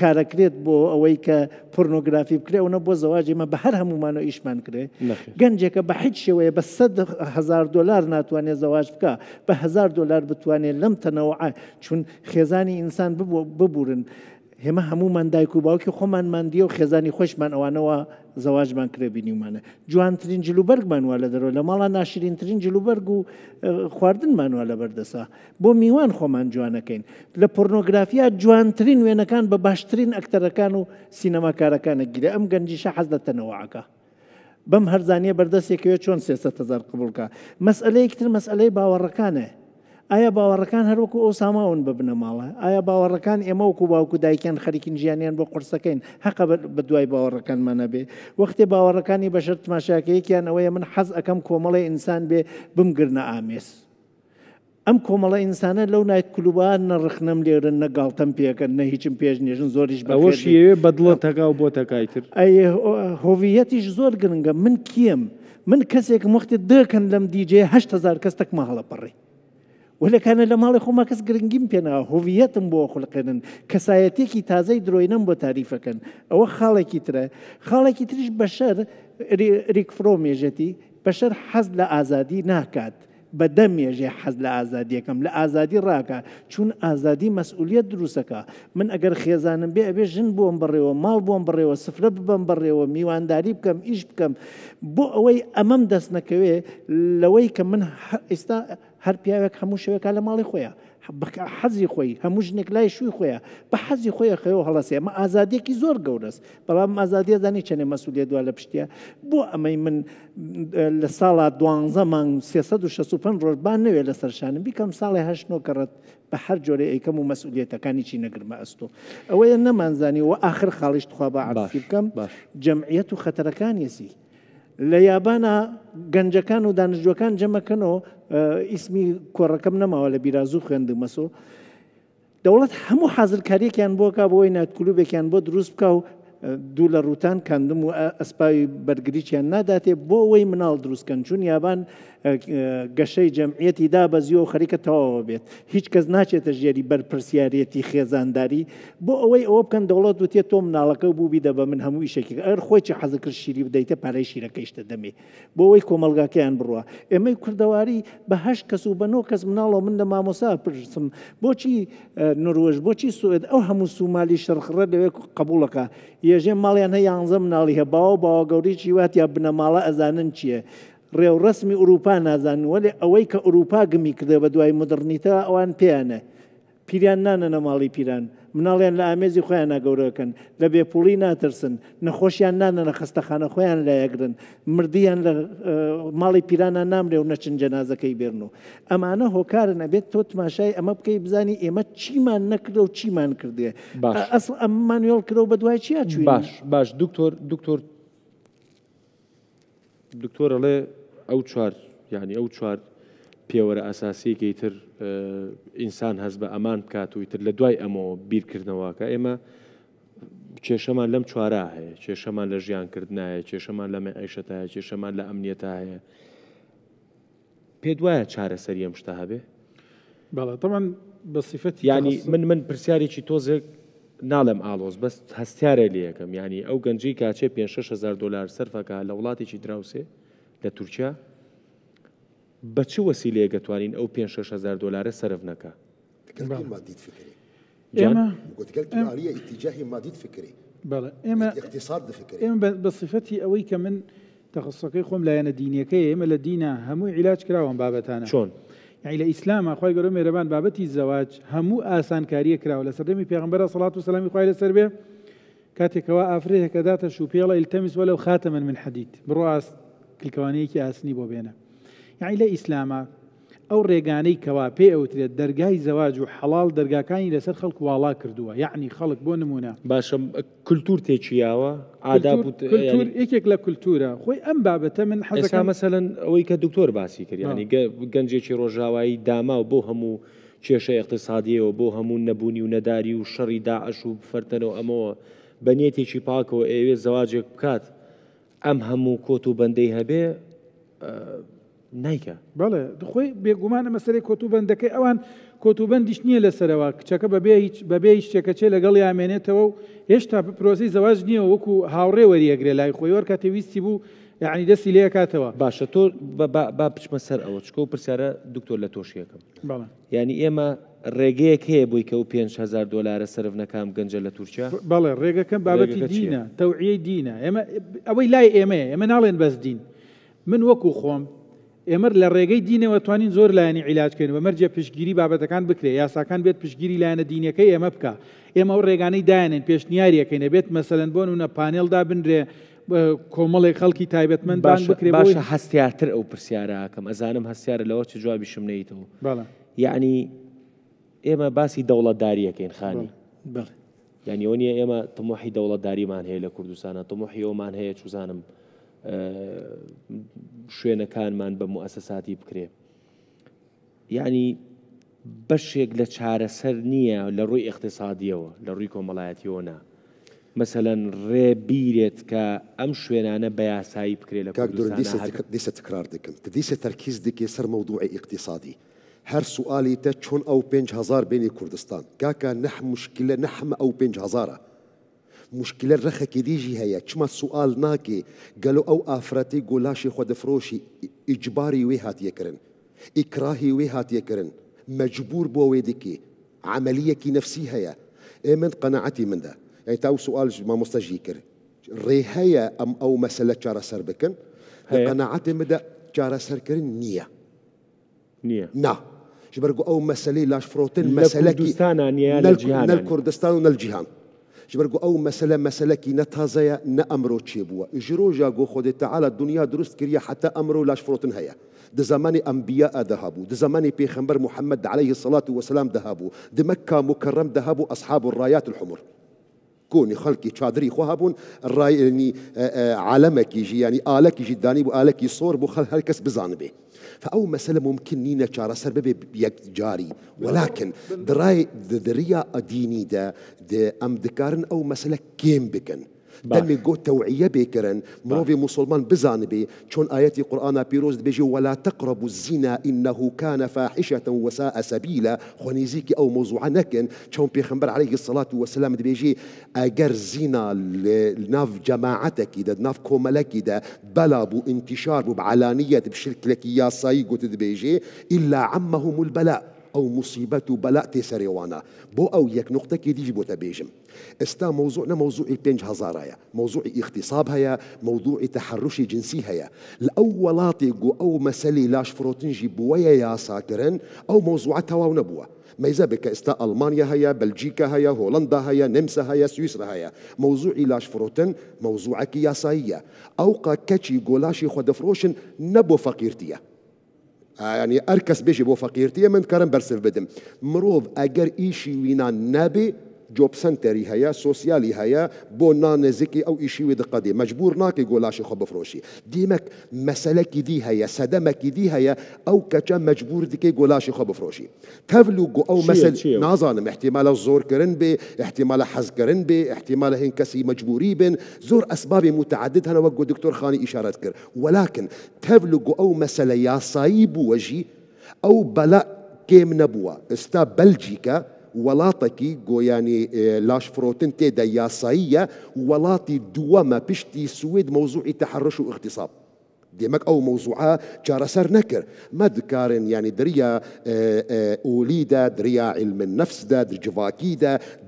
S2: کارەکرێت بۆ ئەوەی کە پۆرنۆگرافی بکرێونە بۆ زەواجمە بە هەر هەمومانەوە ئیشمان کرێ گەنجێکە بە هیچ شێوەیە بە هزار دلار ناتوانێت زەواج بکە بە هزار دلار بتوانێت لەم تەنەوە چون خێزانی ئینسان ببوورن. هێمە هەمومان دایک و باوکی خۆمان مادیە و خێزانی خۆشمان ئەوانەوە زەواژمان کرێبینیمانە جوانترین جلوبرگمانوا لە دەرەوە لە ماڵا ناشرینترین جلوبرگ و خواردنمانوا لە بەردەسا بۆ میوان خۆمان جوانەکەین لە پۆرنۆگرافیا جوانترین وێنەکان بە باشترین ئەکتەرەکان و سینەماکارەکانە گیرە ئەم گەنجیشە حەز لە تەنەوەعاکە بەم هەرزانیە بەردەستێکەوە چۆن سێسە هزار قبولکە مەسئلەیەکتر مەسئلەی باوەڕەکانە ئایا باوەڕەکان هەروەکو ئۆساماون ببنە ماڵە ئایا باوەڕەکان ئێمە وکو باوکو دایکیان خەریکن ژیانیان بۆ قرسەکەین حق بە دوای باوەڕەکانمانە بێ وەختێ باوەڕەکانی بەشر تماشاکەیەکیان ئەوەیە من حەز ئەەکەم کۆمەڵی ئینسان بێ بمگرنە ئامێس. ئەم کۆمەڵە ئینسانە لەو نایت کلوبان نەڕخنم لێرن نەگاڵتم پێکەن نە هیچم پێش نێژن زۆریش بەەوەشیێ
S1: بەدڵە تەگاو بۆ تەکایتر
S2: هۆڤەتیش زۆر گرنگە من کیم من کەسێک مختی دەکەن لەم دیجێ هزار کەس تەکمە هەڵەپەڕی ولەکانە لە ماڵی خۆمە کەس گرنگیم پێێنەوە هوویەتم بۆ خولقێنن کەسایەتێکی تازای درۆینم بۆ تاریفەکەن ئەوە خاڵێکی ترە خاڵێکی تریش بەشەر ریکفرۆ مێژەتی بەشەر حەز لە ئازادی ناکات. بەدە مێژێ حەز لە ئازادیەکەم لە ئازادی ڕاکە چون ئازادی مەسئولیت دروستەکە من ئەگەر خێزانم بێ ئەبێ ژن بۆم بڕێەوە ماڵ بۆم بڕێەوە سفرە ببم بڕێەوە میوانداری بکەم ئیش بکەم بۆ ئەوەی ئەمەم دەست نەکەوێ لەوەی کە من ئێستا هەر پیاوێک هەموو شوێکە لە ماڵی خۆیە حەزی خۆی هەموو ژنێک لای شووی خۆیە بە حەزی خۆی خەوە هەڵەسێ مە ئازادێکی زۆر گەورەست بەڵام ئازادیە زانی چەنێ مەسوولێ دو لە پشتە بۆ ئەمەی من لە ساڵا دوانزە مانگ 365 ڕۆژبان نوێ لە سەرشانم بیکەم ساڵی هەشتۆ کەڕەت بە هەر جۆرە ئەیکەم و مەسوولێتەکانی چی نەگرمە ئەستۆ ئەوەیە نەمانزانی و آخر خاڵیشتخوا بە عرفی بکەم جەمعیت و خەتەرەکانیسی لە یابانە گەنجەکان و دانیژوەکان جەمەکەنەوە ئیسمی کۆڕەکەم نەماوە لە بیرازوو خوێندمەسۆ دەوڵەت هەموو حەزرکاریەکیان بۆکە بۆی ناتکلوبێکیان بۆ دروست بکە و دوو لە ڕوتان کەندم و ئەسپاوی بەرگریچیان ناداتێ بۆ ئەوەی مناڵ دروستکەن چون یابان گەشەی جەمعەتی دا بەزیۆ خەریکە تەواوە بێت هیچ کەس ناچێتە ژێری بەرپرسیارەتی خێزانداری بۆ ئەوەی ئەوە بکەن دەوڵەت وتێ تۆ مناڵەکە بوو بیدە بە من هەموو یشێکی ئەر خۆی حەزکر شیری بدەیتە پارەی شیرەکەیشتە دەمێ بۆ ئەوەی کۆمەلگاکەیان بڕوە ئێمەی کوردەواری بە هەش کەس و بەنۆ کەس مناڵەوە من لە مامۆسا پرسم بۆچی نروژ بۆچی سوئد ئەو هەموو سومالی شەرخڕە لەوێ قبولەکە یێژێ ماڵیان هەیە یانزە مناڵی هە باوە باوە گەوری چیوات یا بنەماڵە ئەزانن چییە؟ ڕێوڕسمی ئوروپا نازانوەێ ئەوەی کە ئوروپا گمی کردە بە دوای مدرنیتە ئەوان پێیانە پیریان نانە نەماڵی پیران مناڵیان لە ئامێزی خۆیان ناگەورەکەن لە بێپوڵی ناترسن نەخۆشیان نانە لە خستەخانە خۆیان لایەگرن مردیان لە ماڵی پیرانە نامرێ و نەچن جەنازەکەی بێرن و ئەمانە هۆکارن ئەبێت تۆ تماشای ئەمە بکەی بزانی ئێمە چیمان نەکرد و چیمان کردێ ئەس ئەممانیۆل کرەوە بە دوای چیا چوی باش
S1: باش دکتۆر دکتۆر دکتۆرەڵێ ئەو چوار ینی ئەو چوار پێوەرە ئاساسیەکەی تر ئینسان هەز بە ئەمان بکات و تر لە دوای ئەمەوە بیرکردنەوەکە ئێمە کێشەمان لەم چوارە هەیە کێشەمان لە ژیانکردنایە کێشەمان لەمە ئەیشەتایە کێشەمان لە ئەمنیەتە هەیە پێ دوایە چارەسەری ئەم شتا هەبێ
S4: بەڵێتەمان بە سیفەت
S1: ینی من من پرسیارێکی تۆزێک ناڵم ئالۆز بەس هەستیارە لەکەم ینی ئەو گەنجی کاچێ 5 6 هزار دلار سەرفەکە لە وڵاتێکی دراوسێ لە تورکیا بچه وسیله گتوانین او پین شش هزار دولار سرف نکا
S4: تکل کن مادیت
S3: فکری
S1: اما
S4: تکل اتجاه مادیت فکری بله اما اقتصاد فکری اما بصفتی اوی که من تخصصی خوام لاین دینی که اما لدینا همو علاج کراوان بابتانا چون يعني الإسلام أخوي قرر ميربان بابتي الزواج همو آسان كاريه كراو لسردمي پیغمبر صلاة والسلام يقول إلى السربية كاتي كوا أفريه كداتا شو بيلا التمس ولو خاتما من حديد برو آس كل كوانيكي آسني بو یعنی لە ئیسلامە ئەو ڕێگانەی کەوا پێ ئەوترێت دەرگای زەواج و حەڵال دەرگاکانی لەسەر خەڵک واڵا کردووە یعنی خەڵک بۆ نمونە باشە کللتور تێکیاوە ئاداێکێک لە کولتورە خۆی ئەم بابەتە من حەزەکە مەسەن
S1: ئەوەی کە دکتۆر باسی کرد ینی گەنجێکی ڕۆژاوایی داما و بۆ هەموو کێشە اقتصادیەوە بۆ هەموو نەبوونی و نەداری و شەڕی داعش و فەرتەنەوە ئەمەوە بەنیەتێکی پاکەوە ئێوێ زەواجێک بکات ئەم هەموو
S4: کۆت و بەندەی هەبێ نیکە بەڵێ دخۆی بێگومانە مەسەری کۆتوبندەکەی ئەوان کۆتوبندیش نییە لەسەرەوە کچەکە بەبێ هیچ بەبێ شتێکەچێ لەگەڵ یامێنێتەوە و هێشتا پرۆسی زەواج نییە وەکو هاوڕێ وەریەگرێ لای خۆی وەرکە تێویستی بوو یعنی دەستی لێ کاتەوە باشە تۆ با پچمە سەر ئەوە چکۆ و پرسیارە دکتۆر لە
S1: تۆشیەکەم ینی ئێمە ڕێگەیەک هەیە بووی کە و 5هزار دلارە سرفنەکەم گەنجە
S4: لە تورکیا بەڵێ ڕێگەکەم بابەتی دینە تەوعی دینە ئێمە ئەوەی لای ئێمە ئێمە ناڵێن بەس دین من وەکو خۆم ئێمە لە ڕێگەی دینەوە توانین زۆر لایەنی عیلاجکەن بە مەرجە پشگیری بابەتەکان بکرێ یاساکان بێت پشگیری لایەنە دینەکەی ئێمە بکە ئێمە ئەو ڕێگانەی دایانێن پێشنیاریەکەینە بێت مەسەلەن بۆن وە پانێلدا بنرێ کۆمەڵێک خەڵکی تایبەتمەند باش بکرێ باشە
S1: هەستیارتر ئەو پرسیاراکەم ئەزانم هەستیارە لەوە چ جوابی شمنیتەوە یعنی ئێمە باسی دەوڵەتداریەکەین خانی یعنی ئەو نیە ئێمە تمۆحی دەوڵەتداریمان هەیە لە کوردستانە تمۆحی ئەومان هەیە چزانم شوێنەکانمان بە موەسەساتی بکرێ یعنی بەشێک لە چارەسەر نییە لە ڕووی اقتصادیەوە لە ڕووی کۆمەڵایەتیەوەنا مەمثلەن ڕێبیرێت کە ئەم شوێنانە بە یاسایی
S3: بکرێت لە دیسە تکرار دکن دیسە تەرکیز دیکێ سەر مەودوعی اقتصادی هەر سوالی تە چۆن ئەو 5هزار بینی کوردستان کاکە نەح مشکلە نەحمە ئەو 5هزارە مشكلة الرخة كديجي هيا كما السؤال ناكي قالوا أو آفرتي قولاشي خود فروشي إجباري ويهات يكرن إكراهي ويهات يكرن مجبور بو ويدكي عملية كي نفسي هيا إيمن من قناعتي من ده يعني تاو سؤال ما مستجيكر ري هيا أم أو مسألة شارة سربكن قناعتي من مدى شارة سركرن نية نية نعم جبرقو او مسألة لاش فروتين مسألة كي نال كردستان ونال جيهان جبرگو او مسئله مسئله کی نتازه نه امرو چی بوا اجرو جاگو خود تعالی دنیا درست کریا حتی امرو لاش فروتن هیا د زمان انبیاء ذهبوا د زمان پیغمبر محمد عليه الصلاة والسلام ذهبوا د مكة مكرم ذهبوا أصحاب الرايات الحمر كوني خلقي تشادري خوهابون الراي يعني آه، آه، عالمك يجي يعني آلك يجي داني آلك يصور بو خل هالكس بزانبه فاو مسألة ممكن نينا چارەسەر ببێ بيك جاري ولكن دراي دريا أديني دا ئەم دکارن أو مسألة كيم بكن دمي جو توعيه بكرن مروی مسلمان بزانبي شون چون آیتی قرآن بيروز بيجي ولا تقربوا الزنا انه كان فاحشه وساء سبيلا خنيزيكي او موضوع نكن چون پیغمبر عليه الصلاه والسلام بيجي اگر زنا لناف جماعتك اذا ناف كوملك اذا بلا بو انتشار بعلانيه بشرك لك يا صايق بيجي الا عمهم البلاء او مصيبه بلاء تسريوانا بو او يك نقطه كي ديجي بوتابيجم استا موضوعنا موضوع بينج هزارايا موضوع اغتصاب هيا موضوع تحرشي جنسي هيا الاولاتي جو او مسالي لاش فروتنجي بويا يا ساكرن او موضوع هوا ونبوا ما بك استا المانيا هيا بلجيكا هيا هولندا هيا نمسا هيا سويسرا هيا موضوع علاج فروتن موضوع ياسايا او كاتشي جولاشي خدفروشن نبو فقيرتيه آه، يعني اركس بيجي بو فقيرتي من كرم برسف بدم مروض أجر ايشي وينا نبي جوب سنتري هيا سوسيالي هيا بونا نزكي او اشي ود قدي مجبور ناكي قولاشي خب فروشي ديمك مسألة دي هيا سدمة دي هيا او كتا مجبور دكي قولاشي خب فروشي جو او مثلا نازانم احتمال الزور كرن بي احتمال حز كرن بي احتمال كسي مجبوري بن زور اسباب متعدد هنا وقو دكتور خاني اشارة كر ولكن جو او مسألة يا صايب وجي او بلاء كيم نبوة استا بلجيكا وڵاتەکی گۆیانی اه، لاشفرۆتن تێدا یاساییە وڵاتی دووەمە پشتی سوید مەوزوعی تەحرش و اقتصاب. او موضوعا جارا سر نكر مە دکارن يعني دريا اوليدا اه، اه، دريا علم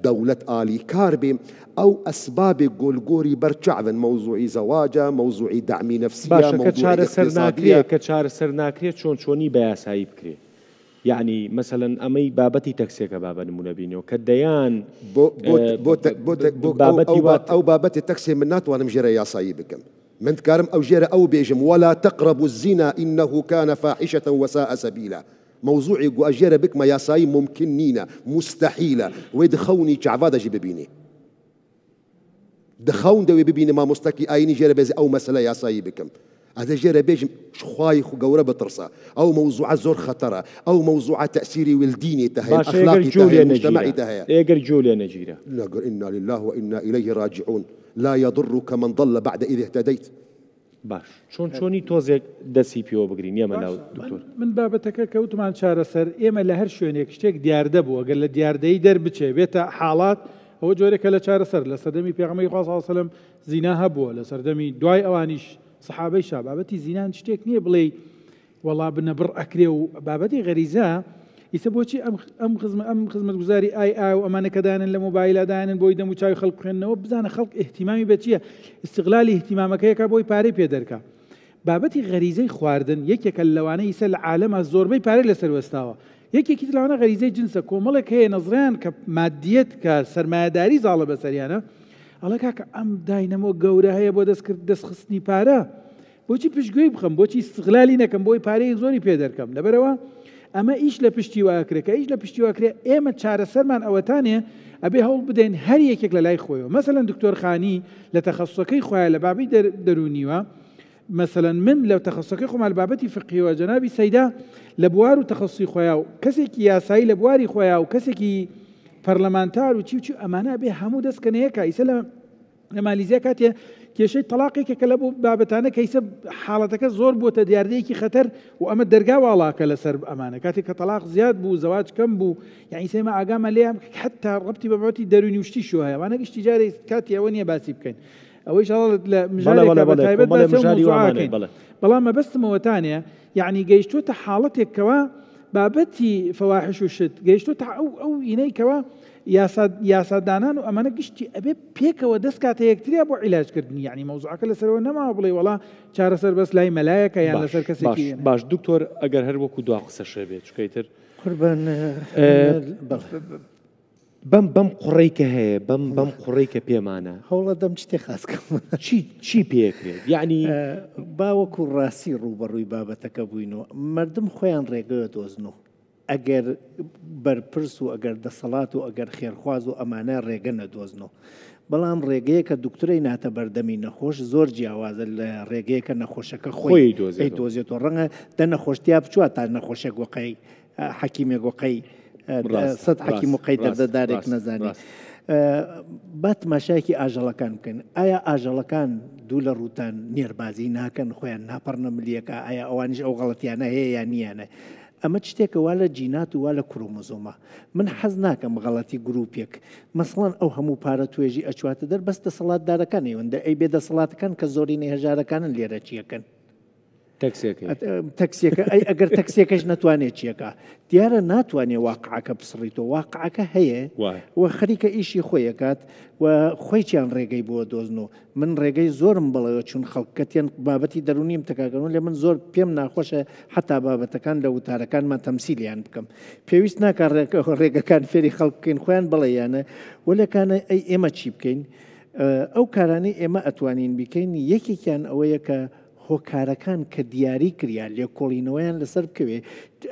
S3: دولة آلي كاربي او اسباب بێ ئەو ئەسبابێ گۆلگۆری موضوع مەوزوعی زەواجە مەوزوعی دامی باشا كتشار سر ناکرێت
S1: كتشار سر ناکرێت شون شوني بياس هاي بكريه يعني مثلا امي بابتي تاكسي كباب نمونە بینەوە کە
S3: بابتي او بابتي تاكسي من نات وانا مجري يا صايبك من تكارم أو جيري أو بيجم ولا تقربوا الزنا إنه كان فاحشة وساء سبيلا موضوع قو أجير بك ما ياساي ممكن نينا مستحيلة ويدخوني شعفادة جي ببيني دخون دوي ببيني ما مستكي آيني جير بزي أو مسألة يا بكم هذا جرى بيج شخايخ وقورة بطرسة أو موضوع زور خطرة أو موضوع تأثيري والديني تهي أخلاقي تهي مجتمعي تهي
S1: إيقر جوليا لا
S3: نقول إنا لله وإنا إليه راجعون لا يضرك من ضل بعد إذ اهتديت باش
S1: شون شوني توزيك دا سي بيو بغرين يا ملاو
S4: دكتور من بابتك كوتو مع شارة سر إيما لهر شونيك شتيك ديار دبو وقال ديار دي در بشي بيتا حالات هو جوريك لشارة سر لسردمي بيغمي صلى الله عليه وسلم زيناها بو لا لسردمي دواي أوانيش سەحابەی شا بابەتی زینان شتێک نییە بڵێ وەڵا بنە بڕ ئەکرێ و بابەتی غەریزە ئیسە بۆچی ئەم خزم ئەم خزمەت گوزاری ئای ئا و ئەمانە کەدانن لە مۆبایلادانن بۆی دەم و چاوی خەڵ بخێنەوە بزانە خەڵک احتیمامی بەچیە استقلالی احتیمامەکەیەکە بۆی پارەی پێدەرکە بابەتی غەریزەی خواردن یەکێکە لەوانەی سە لە عالەمە زۆربەی پارەی لەسەر وەستاوە یەکێکی لەوانە غەریزەی جنسە کۆمەڵێک هەیە نەزریان کە مادیەت کە سەرمایداری زاڵە بەسەریانە ئەڵە کاکە ئەم داینەمەوە گەورە هەیە بۆ دەستکرد دەستخستنی پارە بۆچی پشتگوێی بخەم بۆچی سغلالی نەکەم بۆی پارەی زۆری پێدەکەم لەبەرەوە ئەمە ئیش لە پشتی واکرێکەکە ئیش لە پشتی واکرێ ئێمە چارەسەرمان ئەوەتانێ ئەبێ هەوڵ بدەین هەر یەکێک لە لای خۆیەوە مەمثلەن دکتۆر خانی لە تەخصەکەی خۆیان لە بابی دەرونیوە مثلەن من لەو تەخصەکەی خۆمال بابەتی فقیەوە جەنابی سەیدا لە بوار و تەخصی خۆیا و کەسێکی یاسایی لە بواری خۆیا و کەسێکی پەرلەمانتار و چیوچی ئەمانە بێ هەموو دەستکەنەیەکە ئیسە لە لە مالیزیە کاتێ کێشەی تەلاقێکێکە لە بۆ بابەتانە کەیسە حاڵەتەکە زۆر بۆتە دیاردەیەکی خەتەر و ئەمە دەرگا واڵاکە لەسەر ئەمانە کاتێک کە تەلاق زیاد بوو زەواج کەم بوو یعنیسێمە ئاگامە لێم حتا ڕپتی بەباتی دەرونی وشتی شوهەیەوانە گشتی جارێ کاتی ئەوە نییە باسی بکەین ئەوەی بەڵام مەبستمەوەتانە یعنی گەیشتوتە حاڵەتێکەوە بابەتی فواحش و شت گەیشتوتە ئەو ئەو ئینەیکەوە یاسادانان و ئەمانە گشتی ئەبێ پێکەوە دەست کاتە یەکتریا بۆ عیلاجکردنی یعنی مەوزعکە لەسەرەوە نەما بڵێ وڵا چارەسەر بەس لای مەلایەکە یان لەسەر کەسی
S1: باش دکتۆر ئەگەر هەر وەکو دوا قسە شێبێت چکەیتر
S4: قربەن بەم بەم قوڕێی کە هەیە بەم بەم
S1: قوڕێی کە پێمانە
S2: هەوڵە دەم شتێک خاستکەم
S1: [LAUGHS] چی پێکرێت یعنی
S2: باوەکو ڕاستی ڕوبەڕووی بابەتەکە بووینەوە مردم خۆیان ڕێگەوە دۆزنەوە ئەگەر بەرپرس و ئەگەر دەسەڵات و ئەگەر خێرخواز و ئەمانە ڕێگە نەدۆزنەوە. بەڵام ڕێگەیە کە دکتۆرەی ناتە بەردەمی نەخۆش زۆر جیاوازە لە ڕێگەیە کە نەخۆشەکە خۆی دۆزێتەوە ڕەنگە دە نەخۆشتیا بچوە تا نەخۆشە گۆقەی حەکیمێ گۆقەی سەد حەکی موقعی دەردەدارێک نەزانانی. با تماشایەکی ئاژەڵەکان بکەن ئایا ئاژەڵەکان دوو لە ڕوتان نێربازی ناکەن خۆیان ناپەرنەملیەکە ئایا ئەوانش ئەو غەڵەتیانە هەیە یان نیانە ئەمە شتێکە وا لە جینات و وا لە کرۆمۆزۆما من حەز ناکەم غەڵەتی گرروپێک مەسڵان ئەو هەموو پارە توێژی ئەچواتە دەر بەستە سەڵاتدارەکان ئێوەندە ئەی بێدە سڵاتەکان کە زۆری نێهێژارەکانن لێرە چیەکەن تەکسێکە ئەگەر تەکسێکەش ناتوانێت چیەکە دیارە ناتوانێت واقعکە بسڕیتەوە واقعکە هەیە و خەریکە ئیشی خۆیەکات و خۆیان ڕێگەی بۆ دۆزن و من ڕێگەی زۆرم بڵەوە چون خەڵکەتیان بابەتی دەرونیم تکاگەن لێ من زۆر پێم ناخۆشە حتا بابەتەکان لە وتارەکانمان تەمسیلیان بکەم پێویست ناکات ڕێگەکان فێری خەڵکەین خۆیان بڵێیانە وەلەکانە ئەی ئێمە چی بکەین ئەو کارانی ئێمە ئەتوانین بکەین یەکێکیان ئەوەیە کە هۆکارەکان کە دیاری کریان لێکۆڵینەوەیان لەسەر بکەوێ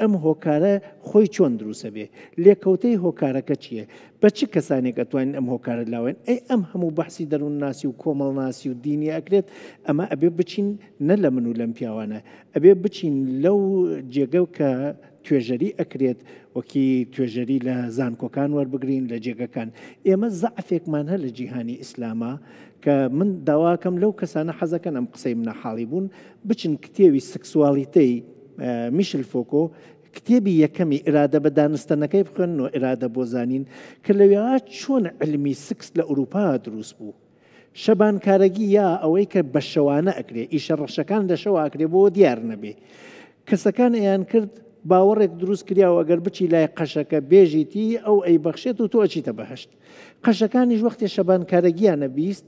S2: ئەم هۆکارە خۆی چۆن دروسە بێ لێکەوتەی هۆکارەکە چییە بە چ کەسانێک ئەتوانین ئەم هۆکارە لاوێن ئەی ئەم هەموو بەحسی دەروون ناسی و کۆمەڵ ناسی و دینی ئەکرێت ئەمە ئەبێ بچین نە لە من و لەم پیاوانە ئەبێ بچین لەو جێگە کە توێژەری ئەکرێت وەکی توێژەری لە زانکۆکان وەربگرین لە جێگەکان ئێمە زعفێکمان هە لە جیهانی ئیسلامە کە من داواکەم لەو کەسانە حەزەکەن ئەم قسەی منە حاڵی بوون بچن کتێوی سکسوالیتەی میشل فۆکۆ کتێبی یەکەمی ئرادە بە دانستەنەکەی بخوێن و ئرادە بۆ زانین کە لەوێ چۆن علمی سکس لە ئوروپا دروست بوو. شەبانکارەگی یا ئەوەی کە بە شەوانە ئەکرێ ئیشە ڕەشەکان لە شەوە ئەکرێ بۆ دیار نەبێ. کەسەکان ئەیان کرد باوەڕێک دروست کراوە ئەگەر بچی لای قەشەکە بێژیتی ئەو ئەی بەخشێت و تۆچیتە بەهشت قەشەکانیش وەختی شەبانکارەگییانە بیست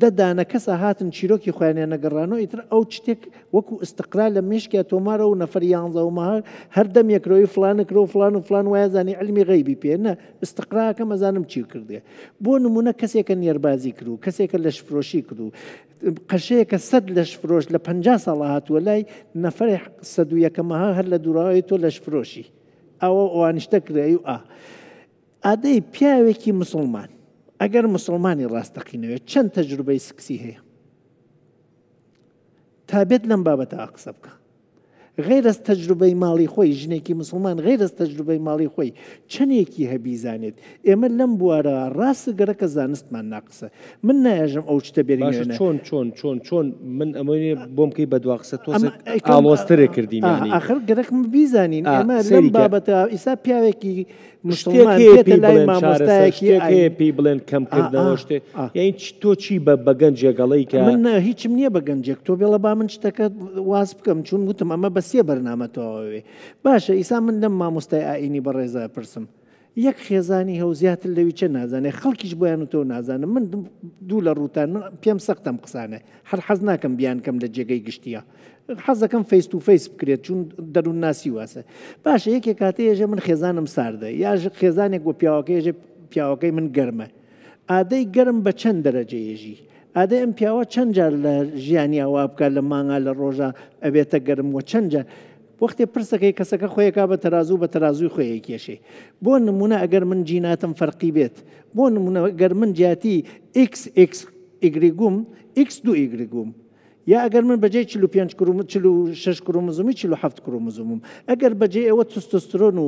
S2: دەدانە کەسە هاتن چیرۆکی خوێنیان نەگەڕانەوە ئیتر ئەو شتێک وەکو ئستقرا لە مشکیا تۆمارە و نەفریانزە ومەهار هەردەم یەکرۆی فلانەکرۆ فلان و فلان وایە زانی علمی غیبی پێنە ئستقراکە مەزانم چی کردێ بۆ نمونە کەسێکە نێربازی کرد و کەسێکە لە شفرۆشی کرد و قەشەیەکە سەد لەش فرۆش لە پ ساڵ هاتووە لای نەفرێ سەد و یەکەمەها هەر لە دوراوی تۆ لەش فرۆشی ئەوە ئەوانیشتە کرێی و ئا ئادەی پیاوێکی مسلمان ئەگەر مسلمانی ڕاستەقینەوە چەند تەجروبەی سکسی هەیە تابێت لەم بابەتە ئاقسە بکە غێرەست تەجروبەی ماڵی خۆی ژنێکی مسلمان غێرەست تەجروبەی ماڵی خۆی چنێکی هەبیزانێت ئێمە لەم بوارە ڕاستگەرە کە زانستمان ناقسە من نایژم ئەو شتە بێ چۆن چۆن چۆن چۆن من ئەمەێ بۆم کەی بە دواقسە تۆڵۆسترێ کردین آخر گەرەک بیزانین ئەمە بابەتە ئیسا پیاوێکی مشتێکی
S1: بڵێن کەمکردنەوە شتێ یین تۆ چی بە بەگەنجێگەڵی کە
S2: هیچم نییە بەگەنجێک تۆ بێڵە با من شتەکە واز بکەم چون وتم ئەمە بە سێ بەرنامەتەوەوێ باشە ئیسا من لەم مامۆستای ئاینی بە ڕێزا پرسم یەک خێزانی هەو زیاتر لەوی چە نازانێ خەڵکیش بۆیان و تۆ نازانم من دوو لە ڕوتان پێم سەختم قسانە هەر حەز ناکەم بیانکەم لە جێگەی گشتیە حەزەکەم فەیس و فەیس بکرێت چون دەروون ناسی واسە باشە یەکێک کاتێژە من خێزانم ساردە یاژ خێزانێک بۆ پیاوەکەێژێ پیاوەکەی من گەرمە ئادەی گەرم بە چەند دەرەجێژی ئادە ئەم پیاوە چەند جار لە ژیانی ئەوە بکات لە مانگا لە ڕۆژە ئەبێتە گەرم و چەند جار وەختی پرسەکەی کەسەکە خۆیەکە بە تەازوو بە تەازوی خۆی کێشێ بۆ نمونە ئەگەر من جیناتم فەرقی بێت بۆ نمونە گەر من جیاتی ئیگریگوم X دو ئیگریگوم یا ئەگەر من بەجێ 5 6 کرومزمی 7 کرومزمم ئەگەر بەجێ ئەوە تستسترۆن و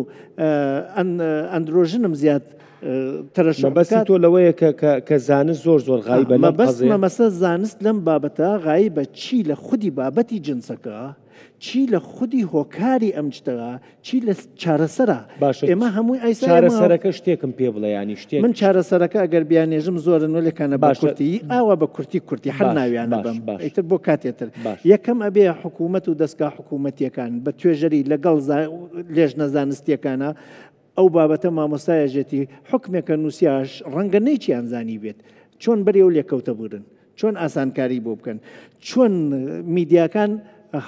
S2: ئەندروژنم زیات تەرەشەبەسی تۆ لەوەیە
S1: کە زانست زۆر زۆر غای بە بەستمە
S2: مەسە زانست لەم بابەتە غایی بە چی لە خودی بابەتی جنسەکە چی لە خودی هۆکاری ئەم جتەوە چی لە چارەسرە باش ئێمە هەمووی ئای چارەسەرەکە شتێکم پێ بڵێ ینی شتێک من چارەسەرەکە ئەگەر بیانێژم زۆرن وەلەکانە باشتی ئاوا بە کورتی کورتی هەر ناویانە بم ئیتر بۆ کاتێتر یەکەم ئەبێ حکوومەت و دەستگا حکوومەتیەکان بە توێژەری لەگەڵ لێژ نەزانستیەکانە ئەو بابەتە مامۆستایەژێتی حکمێکە نووسیاش ڕەنگە نەیچیانزانی بێت چۆن بەرێ و لێکەوتە بورن چۆن ئاسانکاری بۆ بکەن چۆن میدیاکان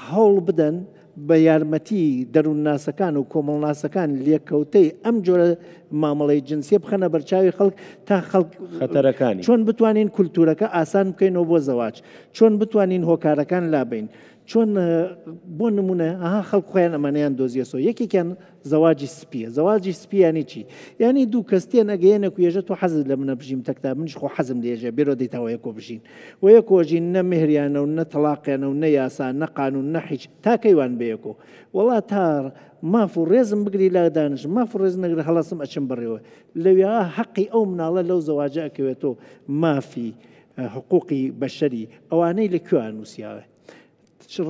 S2: هەوڵ بدەن بە یارمەتی دەروونناسەکان و کۆمەڵناسەکان لێککەوتەی ئەم جۆرە مامەڵی جنسیە بخەنە بەرچاوی خەڵک تا خەتەرەکان چۆن بتوانین کولتورەکە ئاسان بکەینەوە بۆ زەواج چۆن بتوانین هۆکارەکان لابین چۆن بۆ نمونە ئاها خەڵک خۆیان ئەمانیان دۆزیەسۆ یەکێکیان زەواجی سپیە زەواجی سپیانی چی یعنی دوو کەستێن ئەگەیەنە کوێژە تۆ حەزت لە منە بژیم تەکتا منش خۆ حەزم لێژێ بێرۆ دەیتەوە یەکۆ بژین و یە کۆژین نە مهریانە و نە تەلاقیانە و نە یاسان نەقانون نە هیچ تاکەیوان بەیەکۆ وڵا تار ماف و ڕێزم بگری لا دانش ماف و ڕێز نەگر هەڵسم ئەچم بڕێەوە لەوێ حەقی ئەو مناڵە لەو زەواجە ئەکەوێتەوە مافی حقوقی بەشەری ئەوانەی لە کوێیان نووسیاوە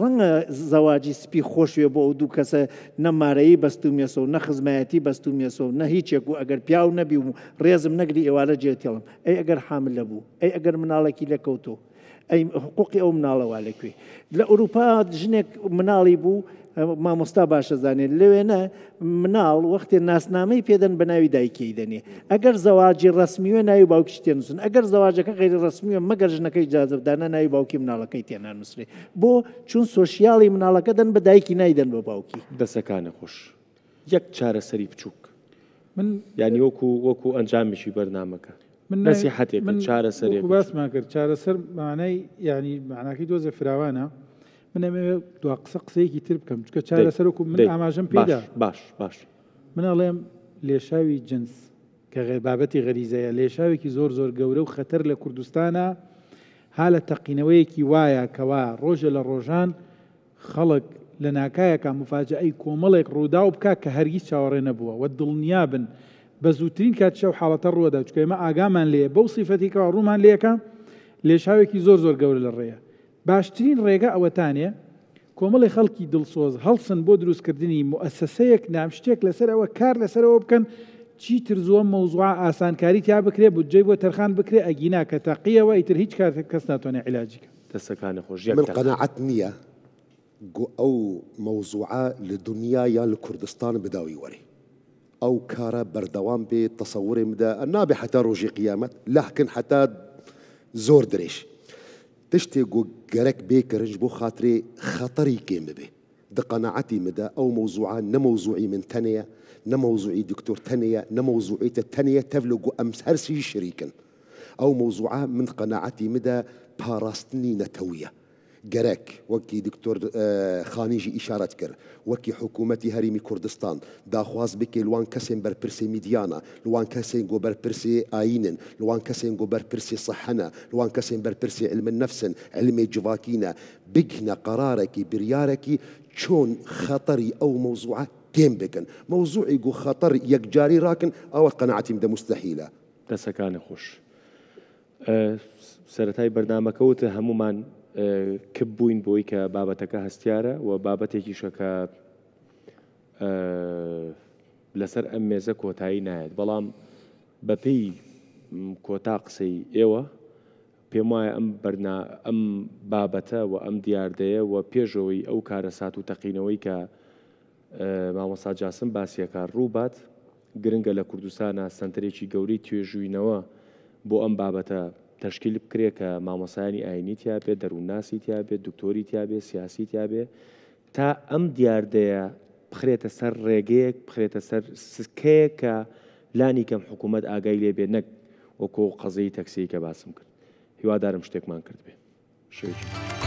S2: ڕەنگە زەواجی سپی خۆشوێ بۆ ئەو دوو کەسە نەمارەیە بەست و مێسە و نەخزمایەتی بەست و مێسە و نە هیچێک و ئەگەر پیا و نەبی و ڕێزم نەگری ئێوارە جێتێڵم ئەی ئەگەر حامل لەبوو ئەی ئەگەر مناڵێکی لەکەوتۆ ئەی حقوقی ئەو مناڵەوە لەکوێ لە ئەوروپا ژنێک مناڵی بوو مامۆستا باشە زانێت لەوێنە مناڵ وەختی ناسنامەی پێدەن بە ناوی دایکیدنێ ئەگەر زەواجی ڕسمیوە ناوی باوکیش تێنووسن ئەگەر زەواجەکە غیری ڕسمیوە مەگەر ژنەکەی جاازبدانە ناوی باوکی مناڵەکەی تێنان نووسێ بۆ چون سۆشیاڵی مناڵەکە دەن بە دایکی نایدەن بە باوکی
S1: دەسەکانە خۆش یەک چارەسەری بچووک من یعنی وەکو وەکو ئەنجامیشی بەرنمەکە
S4: من نسی حتێ من چارەسەری باسمان کرد چارەسەر مانای ینی معناکی دۆزە فراوانە من ئەمەوێت دو قسە قسەیەکی تر بکەم چکە چارە سەرۆکو من ئاماژم پێدا باش باش من ئەڵێم لێشاوی جنس کە بابەتی غەریزەیە لێشاوێکی زۆر زۆر گەورە و خەتەر لە کوردستانە ها لە تەقینەوەیەکی وایە کەوا ڕۆژە لە ڕۆژان خەڵک لە ناکایەکە مفاجە ئەی کۆمەڵێک ڕوودا و بک کە هەرگیز چاوەڕێ نەبووە و دڵنیا بن بە زووترین کات شەو حاڵەتە ڕووەدا چکە ئمە ئاگامان لێ بەو سیفەتی کەوا ڕوومان لێەکە لێشاوێکی زۆر زۆر گەورە لە ڕێە باشترین ڕێگە ئەوەتانێ کۆمەڵی خەڵکی دڵسۆز هەڵسن بۆ دروستکردنی مؤسسەیەک نامشتێک لەسەر ئەوە کار لەسەرەوە بکەن چیتر زۆم مەوزوع ئاسانکاری تیا بکرێ بودجێ بۆ تەرخان بکرێ ئەگینا کە تاقیەوە ئیتر هیچ کار کەس ناتوانێ علاجیکە دەستەکانی خۆشی من قەنەعەت
S3: نییە ئەو مەوزوعە لە دنیا یا لە کوردستان بداوی وەری ئەو کارە بەردەوام بێ تەسەوری مدا نابێ حتا ڕۆژی قیامەت لاکن حتا زۆر درێژ تشتي جرك بيك رنجبو خاطري خطري كيم به ده قناعتي مدى أو موضوعا نموضوعي من تانية نموضوعي دكتور تانية نموضوعي تانية تفلقو أمس هرسي شريكا أو موضوعا من قناعتي مدى باراستني نتويه وكي دكتور دکتۆر آه، اشارت كر وكي حكومتي هريمي كردستان دا داخواست بك لوان بر برسي ميديانا لوان کەسێن بر برسي اينن لوان کەسێن بر برسي صحنا لوان بر برسي علم النفس جواكينا علمی قرارك بگنە قرارێکی خطري او خەتەری كيم بكن تێم بکەن خطر گو راكن او راکن ئەوە مستحيله دە خوش
S1: دەسەکانی آه، سرتای برنامه کوت همومان کە بووین بۆی کە بابەتەکە هەستیارە و بابەتێکی شەکە لەسەر ئەم مێزە کۆتایی نایەت بەڵام بەپێی کۆتا قسەی ئێوە پێم وایە ئەم بەرنا ئەم بابەتە و ئەم دیاردەیە و پێشەوەی ئەو کارە سات و تەقینەوەی کە مامۆسا جاسم باسیەکە ڕووبات گرنگە لە کوردستانە سنتەرێکی گەوری توێژوینەوە بۆ ئەم بابەتە تەشکیل بکرێ کە مامۆسایانی ئاینی تیاابێ دەرووناسی تیاابێ دکتۆری تیاابێ سیاسی تیاابێ تا ئەم دیاردەیە بخرێتە سەر ڕێگەیەک بخرێتە سەر سکەیە کە لانی کەم حکوومەت ئاگای لێبێ نەک وەکو قەزەی تەکسی کە باسم کرد هیوادارم شتێکمان کرد بێ شوێکی.